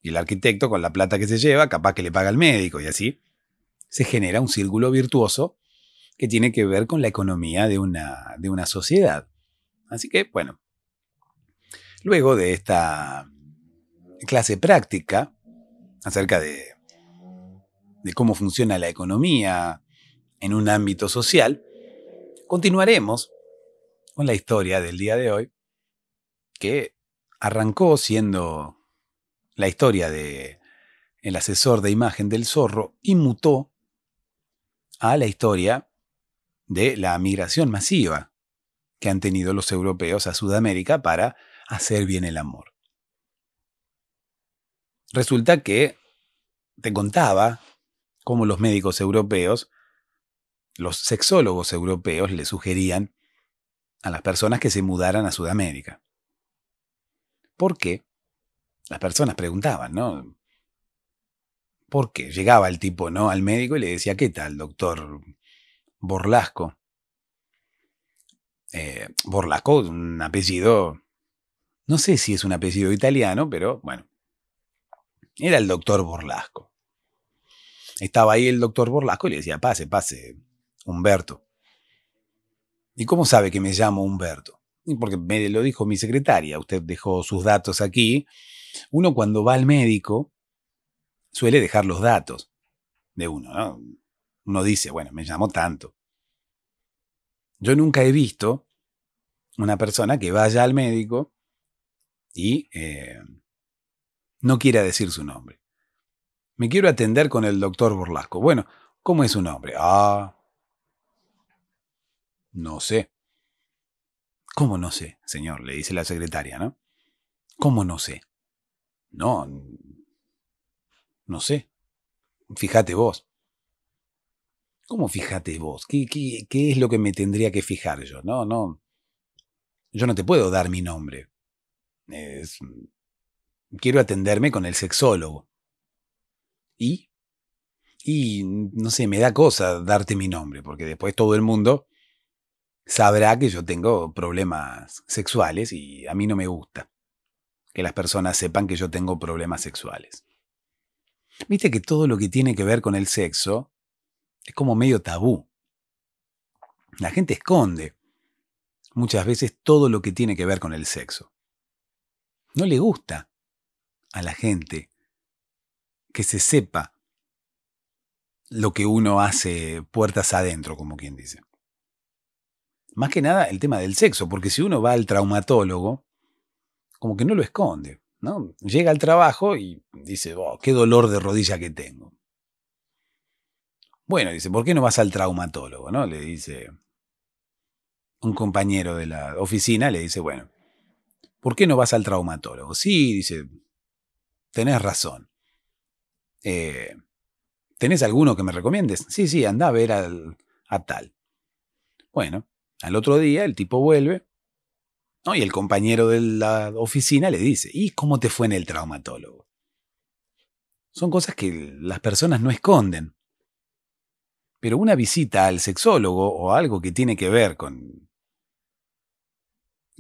Y el arquitecto con la plata que se lleva capaz que le paga al médico y así se genera un círculo virtuoso que tiene que ver con la economía de una, de una sociedad. Así que, bueno, luego de esta clase práctica acerca de, de cómo funciona la economía en un ámbito social, continuaremos la historia del día de hoy, que arrancó siendo la historia de asesor de imagen del zorro y mutó a la historia de la migración masiva que han tenido los europeos a Sudamérica para hacer bien el amor. Resulta que te contaba cómo los médicos europeos, los sexólogos europeos le sugerían a las personas que se mudaran a Sudamérica. ¿Por qué? Las personas preguntaban, ¿no? ¿Por qué? Llegaba el tipo, ¿no? Al médico y le decía, ¿qué tal, doctor Borlasco? Eh, Borlasco, un apellido, no sé si es un apellido italiano, pero bueno, era el doctor Borlasco. Estaba ahí el doctor Borlasco y le decía, pase, pase, Humberto. ¿Y cómo sabe que me llamo Humberto? Porque me lo dijo mi secretaria, usted dejó sus datos aquí. Uno cuando va al médico suele dejar los datos de uno, ¿no? Uno dice, bueno, me llamo tanto. Yo nunca he visto una persona que vaya al médico y eh, no quiera decir su nombre. Me quiero atender con el doctor Burlasco. Bueno, ¿cómo es su nombre? Ah, no sé. ¿Cómo no sé, señor? le dice la secretaria, ¿no? ¿Cómo no sé? No, no sé. Fíjate vos. ¿Cómo fíjate vos? ¿Qué, qué, qué es lo que me tendría que fijar yo? No, no. Yo no te puedo dar mi nombre. quiero atenderme con el sexólogo. ¿Y? Y no sé, me da cosa darte mi nombre, porque después todo el mundo sabrá que yo tengo problemas sexuales y a mí no me gusta que las personas sepan que yo tengo problemas sexuales. Viste que todo lo que tiene que ver con el sexo es como medio tabú. La gente esconde muchas veces todo lo que tiene que ver con el sexo. No le gusta a la gente que se sepa lo que uno hace puertas adentro, como quien dice. Más que nada el tema del sexo, porque si uno va al traumatólogo, como que no lo esconde, ¿no? Llega al trabajo y dice, oh, qué dolor de rodilla que tengo. Bueno, dice, ¿por qué no vas al traumatólogo? ¿no? Le dice un compañero de la oficina, le dice, bueno, ¿por qué no vas al traumatólogo? Sí, dice, tenés razón. Eh, ¿Tenés alguno que me recomiendes? Sí, sí, anda a ver al, a tal. Bueno, al otro día el tipo vuelve y el compañero de la oficina le dice, ¿y cómo te fue en el traumatólogo? Son cosas que las personas no esconden. Pero una visita al sexólogo o algo que tiene que ver con,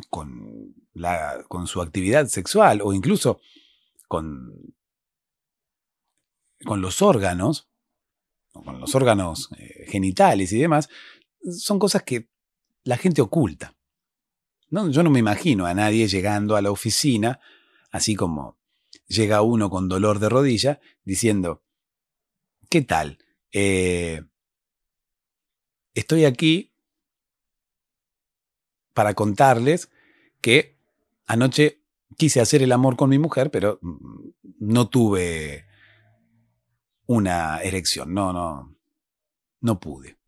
con, la, con su actividad sexual o incluso con, con los órganos, con los órganos eh, genitales y demás, son cosas que la gente oculta. yo no me imagino a nadie llegando a la oficina, así como llega uno con dolor de rodilla, diciendo, ¿qué tal? Eh, estoy aquí para contarles que anoche quise hacer el amor con mi mujer, pero no tuve una erección, no, no, no pude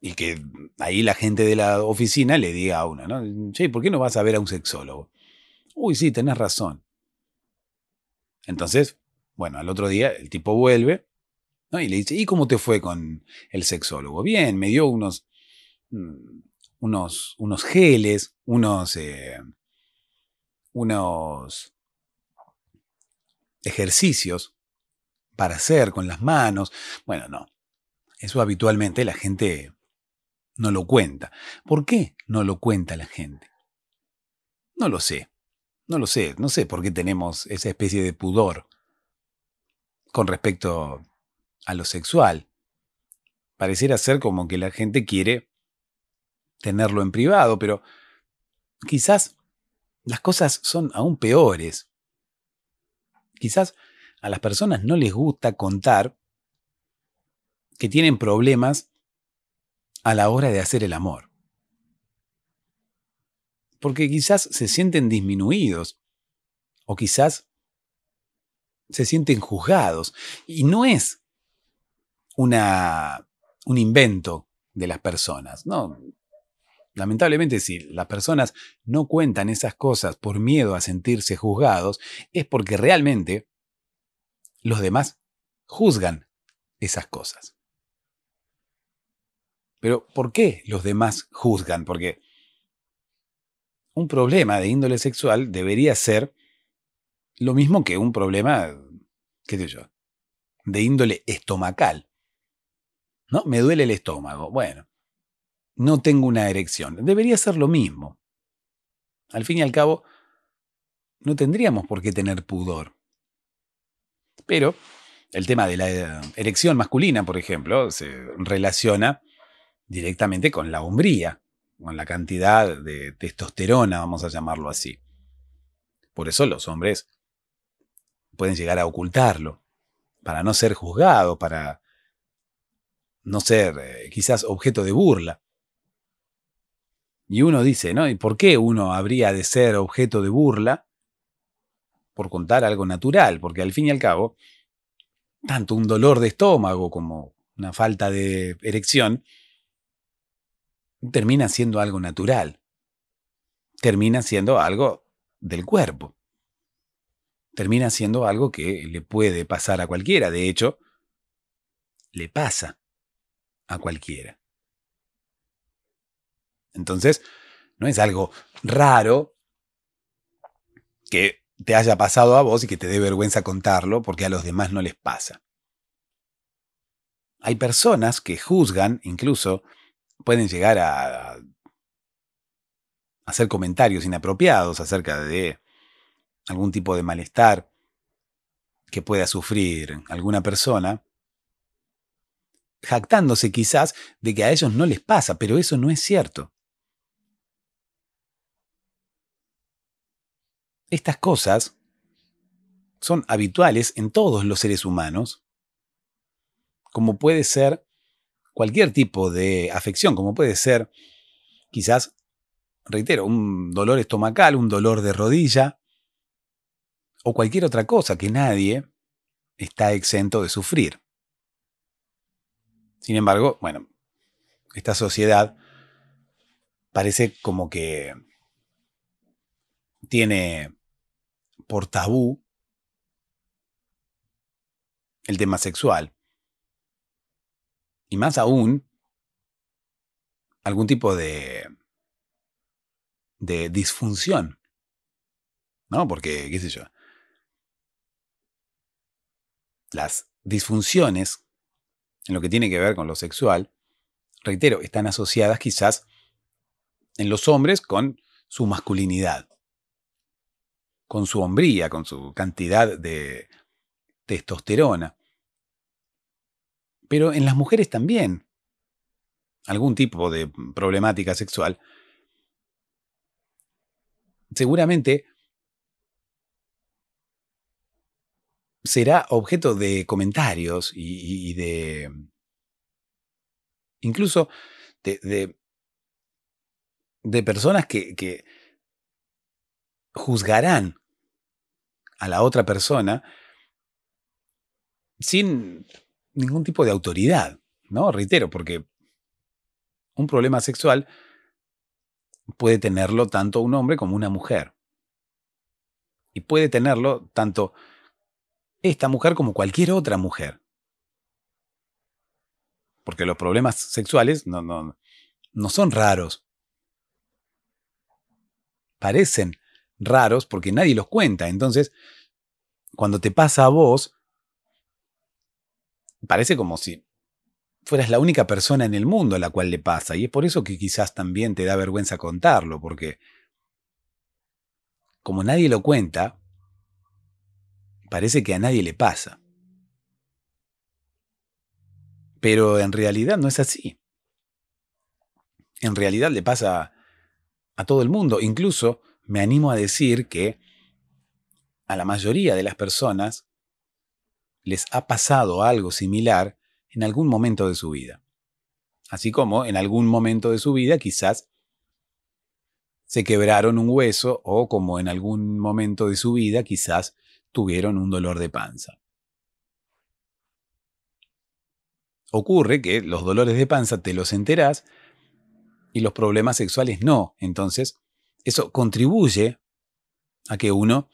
y que ahí la gente de la oficina le diga a uno, ¿no? Che, ¿por qué no vas a ver a un sexólogo? Uy, sí, tenés razón. Entonces, bueno, al otro día el tipo vuelve ¿no? y le dice, ¿y cómo te fue con el sexólogo? Bien, me dio unos, mm, unos, unos geles, unos, eh, unos ejercicios para hacer con las manos. Bueno, no. Eso habitualmente la gente no lo cuenta. ¿Por qué no lo cuenta la gente? No lo sé. No lo sé. No sé por qué tenemos esa especie de pudor con respecto a lo sexual. Pareciera ser como que la gente quiere tenerlo en privado, pero quizás las cosas son aún peores. Quizás a las personas no les gusta contar que tienen problemas a la hora de hacer el amor. Porque quizás se sienten disminuidos o quizás se sienten juzgados. Y no es un invento de las personas, no. Lamentablemente, si las personas no cuentan esas cosas por miedo a sentirse juzgados, es porque realmente los demás juzgan esas cosas. Pero ¿por qué los demás juzgan? Porque un problema de índole sexual debería ser lo mismo que un problema, qué sé yo, de índole estomacal. ¿No? Me duele el estómago. Bueno, no tengo una erección. Debería ser lo mismo. Al fin y al cabo, no tendríamos por qué tener pudor. Pero el tema de la eh, erección masculina, por ejemplo, se relaciona directamente con la hombría, con la cantidad de testosterona, vamos a llamarlo así. Por eso los hombres pueden llegar a ocultarlo, para no ser juzgado, para no ser eh, quizás objeto de burla. Y uno dice, ¿no? ¿Y por qué uno habría de ser objeto de burla por contar algo natural? Porque al fin y al cabo, tanto un dolor de estómago como una falta de erección termina siendo algo natural, termina siendo algo del cuerpo, termina siendo algo que le puede pasar a cualquiera, de hecho, le pasa a cualquiera. Entonces, no es algo raro que te haya pasado a vos y que te dé vergüenza contarlo porque a los demás no les pasa. Hay personas que juzgan incluso pueden llegar a, hacer comentarios inapropiados acerca de algún tipo de malestar que pueda sufrir alguna persona, jactándose quizás de que a ellos no les pasa, pero eso no es cierto. Estas cosas son habituales en todos los seres humanos, como puede ser cualquier tipo de afección, como puede ser quizás, reitero, un dolor estomacal, un dolor de rodilla o cualquier otra cosa que nadie está exento de sufrir. Sin embargo, bueno, esta sociedad parece como que tiene por tabú el tema sexual y más aún algún tipo de, de disfunción. ¿No? Porque, qué sé yo, las disfunciones en lo que tiene que ver con lo sexual, reitero, están asociadas quizás en los hombres con su masculinidad, con su hombría, con su cantidad de testosterona. Pero en las mujeres también. Algún tipo de problemática sexual. Seguramente será objeto de comentarios y, de... incluso de, de, personas que juzgarán a la otra persona sin ningún tipo de autoridad, ¿no? Reitero, porque un problema sexual puede tenerlo tanto un hombre como una mujer. Y puede tenerlo tanto esta mujer como cualquier otra mujer. Porque los problemas sexuales no, no, son raros. Parecen raros porque nadie los cuenta. Entonces, cuando te pasa a vos, parece como si fueras la única persona en el mundo a la cual le pasa. Y es por eso que quizás también te da vergüenza contarlo, porque como nadie lo cuenta, parece que a nadie le pasa. Pero en realidad no es así. En realidad le pasa a todo el mundo. Incluso me animo a decir que a la mayoría de las personas les ha pasado algo similar en algún momento de su vida. Así como en algún momento de su vida quizás se quebraron un hueso o como en algún momento de su vida quizás tuvieron un dolor de panza. Ocurre que los dolores de panza te los enterás y los problemas sexuales no. Entonces, eso contribuye a que uno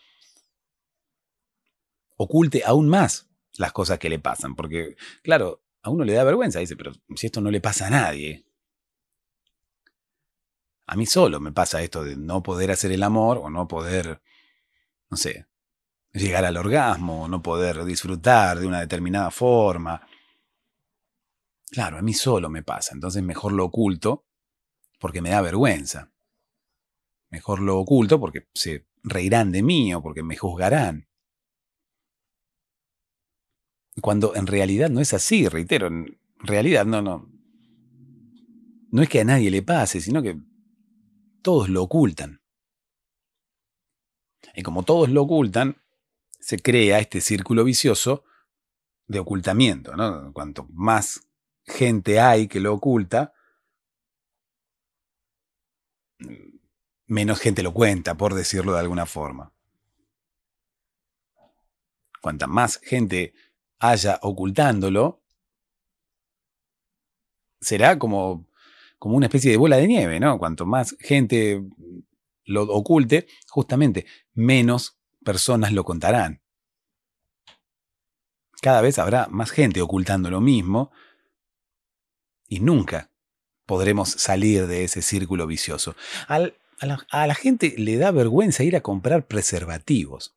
oculte aún más las cosas que le pasan. Porque, claro, a uno le da vergüenza, dice, pero si esto no le pasa a nadie. A mí solo me pasa esto de no poder hacer el amor o no poder, no sé, llegar al orgasmo o no poder disfrutar de una determinada forma. Claro, a mí solo me pasa, entonces mejor lo oculto porque me da vergüenza. Mejor lo oculto porque se reirán de mí o porque me juzgarán. Cuando en realidad no es así, reitero, en realidad no, no. No es que a nadie le pase, sino que todos lo ocultan. Y como todos lo ocultan, se crea este círculo vicioso de ocultamiento. ¿no? Cuanto más gente hay que lo oculta, menos gente lo cuenta, por decirlo de alguna forma. Cuanta más gente haya ocultándolo, será como, como una especie de bola de nieve, ¿no? Cuanto más gente lo oculte, justamente menos personas lo contarán. Cada vez habrá más gente ocultando lo mismo y nunca podremos salir de ese círculo vicioso. a la gente le da vergüenza ir a comprar preservativos.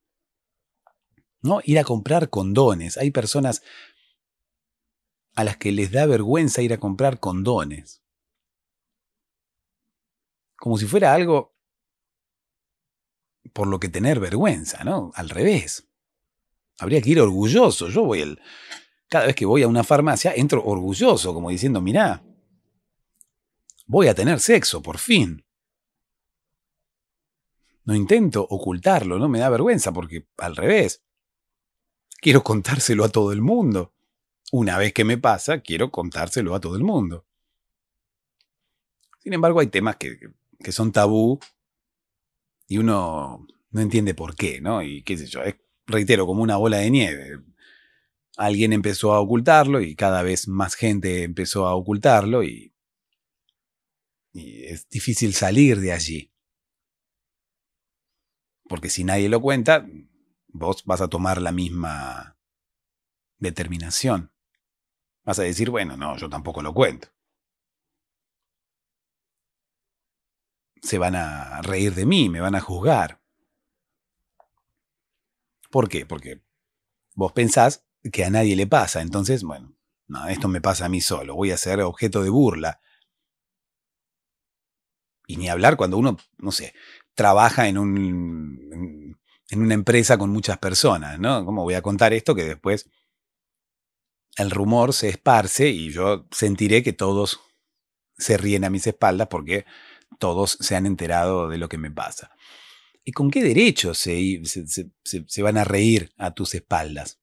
Ir a comprar condones. Hay personas a las que les da vergüenza ir a comprar condones. Como si fuera algo por lo que tener vergüenza, ¿no? Al revés. Habría que ir orgulloso. Yo voy el, cada vez que voy a una farmacia entro orgulloso, como diciendo, mirá, voy a tener sexo, por fin. No intento ocultarlo, no me da vergüenza, porque al revés, quiero contárselo a todo el mundo. Una vez que me pasa, quiero contárselo a todo el mundo. Sin embargo, hay temas que, son tabú y uno no entiende por qué, ¿no? Y qué sé yo, es, reitero, como una bola de nieve. Alguien empezó a ocultarlo y cada vez más gente empezó a ocultarlo y, y es difícil salir de allí. Porque si nadie lo cuenta, vos vas a tomar la misma determinación. Vas a decir, bueno, no, yo tampoco lo cuento. Se van a reír de mí, me van a juzgar. ¿Por qué? Porque vos pensás que a nadie le pasa, entonces, bueno, no, esto me pasa a mí solo, voy a ser objeto de burla. Y ni hablar cuando uno, no sé, trabaja en un, en una empresa con muchas personas, ¿no? ¿Cómo voy a contar esto que después el rumor se esparce y yo sentiré que todos se ríen a mis espaldas porque todos se han enterado de lo que me pasa? ¿Y con qué derecho se, se van a reír a tus espaldas?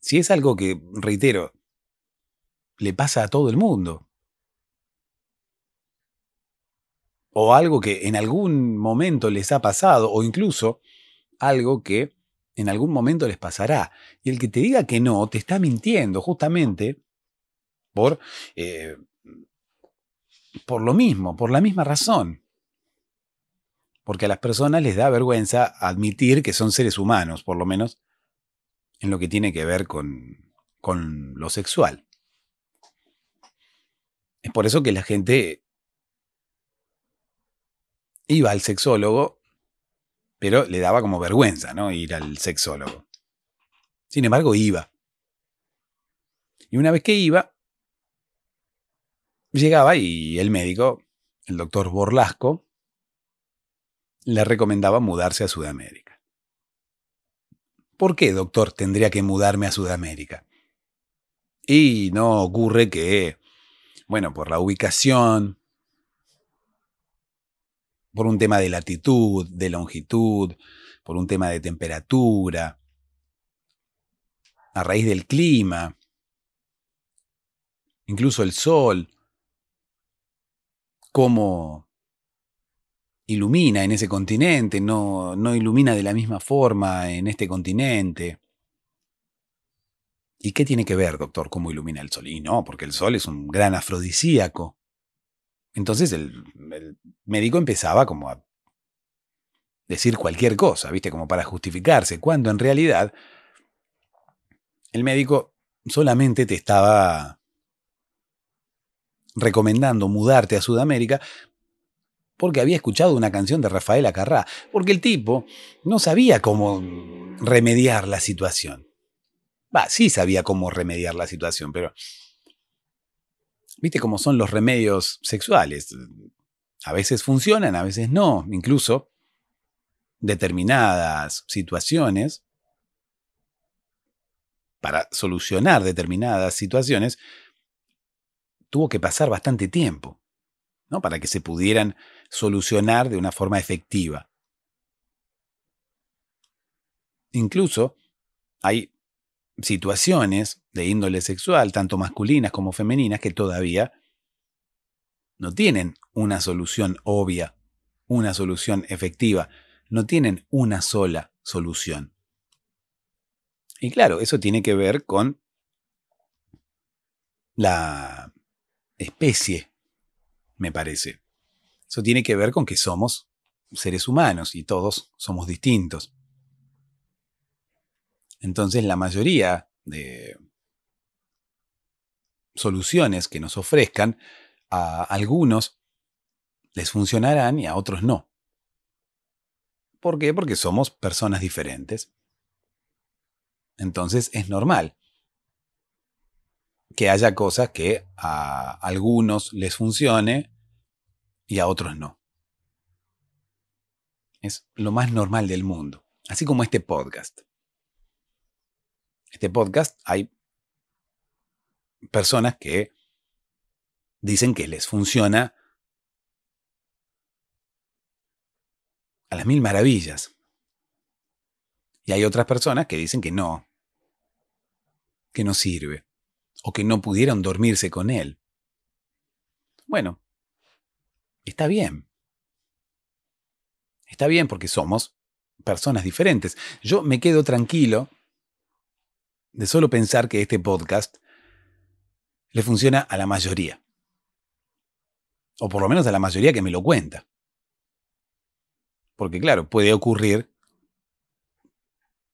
Si es algo que, reitero, le pasa a todo el mundo. o algo que en algún momento les ha pasado, o incluso algo que en algún momento les pasará. Y el que te diga que no, te está mintiendo justamente por, eh, por lo mismo, por la misma razón. Porque a las personas les da vergüenza admitir que son seres humanos, por lo menos en lo que tiene que ver con, con lo sexual. Es por eso que la gente iba al sexólogo, pero le daba como vergüenza, ¿no? Ir al sexólogo. Sin embargo, iba. Y una vez que iba, llegaba y el médico, el doctor Borlasco, le recomendaba mudarse a Sudamérica. ¿Por qué, doctor, tendría que mudarme a Sudamérica? Y no ocurre que, bueno, por la ubicación, por un tema de latitud, de longitud, por un tema de temperatura, a raíz del clima, incluso el sol, cómo ilumina en ese continente, no, no ilumina de la misma forma en este continente. ¿Y qué tiene que ver, doctor, cómo ilumina el sol? Y no, porque el sol es un gran afrodisíaco. Entonces el, médico empezaba como a decir cualquier cosa, ¿viste? Como para justificarse, cuando en realidad el médico solamente te estaba recomendando mudarte a Sudamérica porque había escuchado una canción de Rafael Acarrá, porque el tipo no sabía cómo remediar la situación. Va, sí sabía cómo remediar la situación, pero viste cómo son los remedios sexuales. A veces funcionan, a veces no. Incluso determinadas situaciones, para solucionar determinadas situaciones, tuvo que pasar bastante tiempo, ¿no? Para que se pudieran solucionar de una forma efectiva. Incluso hay situaciones de índole sexual, tanto masculinas como femeninas, que todavía no tienen una solución obvia, una solución efectiva, no tienen una sola solución. Y claro, eso tiene que ver con la especie, me parece. Eso tiene que ver con que somos seres humanos y todos somos distintos. Entonces la mayoría de soluciones que nos ofrezcan a algunos les funcionarán y a otros no. ¿Por qué? Porque somos personas diferentes. Entonces es normal que haya cosas que a algunos les funcione y a otros no. Es lo más normal del mundo, así como este podcast este podcast, hay personas que dicen que les funciona a las mil maravillas. Y hay otras personas que dicen que no, que no sirve, o que no pudieron dormirse con él. Bueno, está bien. Está bien porque somos personas diferentes. Yo me quedo tranquilo de solo pensar que este podcast le funciona a la mayoría. O por lo menos a la mayoría que me lo cuenta. Porque claro, puede ocurrir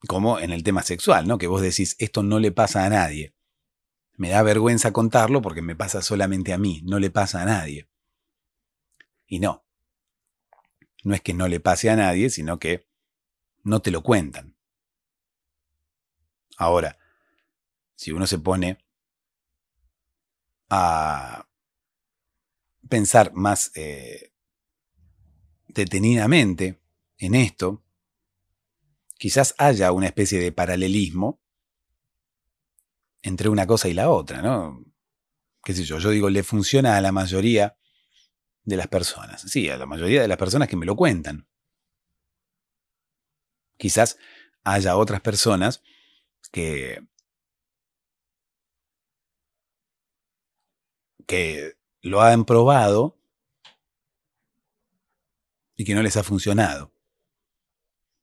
como en el tema sexual, ¿no? Que vos decís, esto no le pasa a nadie. Me da vergüenza contarlo porque me pasa solamente a mí, no le pasa a nadie. Y no. No es que no le pase a nadie, sino que no te lo cuentan. Ahora, si uno se pone a pensar más eh, detenidamente en esto, quizás haya una especie de paralelismo entre una cosa y la otra, ¿no? ¿Qué sé yo? Yo digo, le funciona a la mayoría de las personas. Sí, a la mayoría de las personas que me lo cuentan. Quizás haya otras personas que que lo han probado y que no les ha funcionado.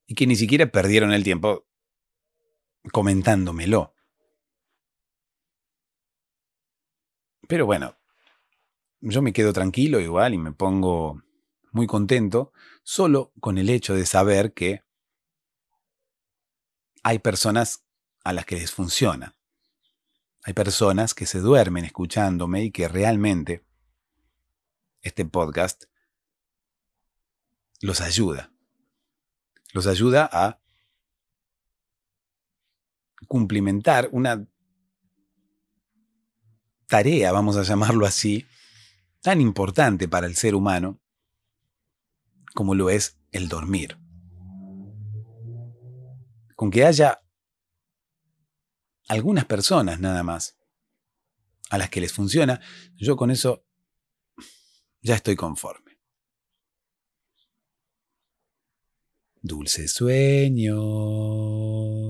Y que ni siquiera perdieron el tiempo comentándomelo. Pero bueno, yo me quedo tranquilo igual y me pongo muy contento solo con el hecho de saber que hay personas a las que les funciona. Hay personas que se duermen escuchándome y que realmente este podcast los ayuda. Los ayuda a cumplimentar una tarea, vamos a llamarlo así, tan importante para el ser humano como lo es el dormir. Con que haya algunas personas nada más a las que les funciona, yo con eso ya estoy conforme. dulce sueño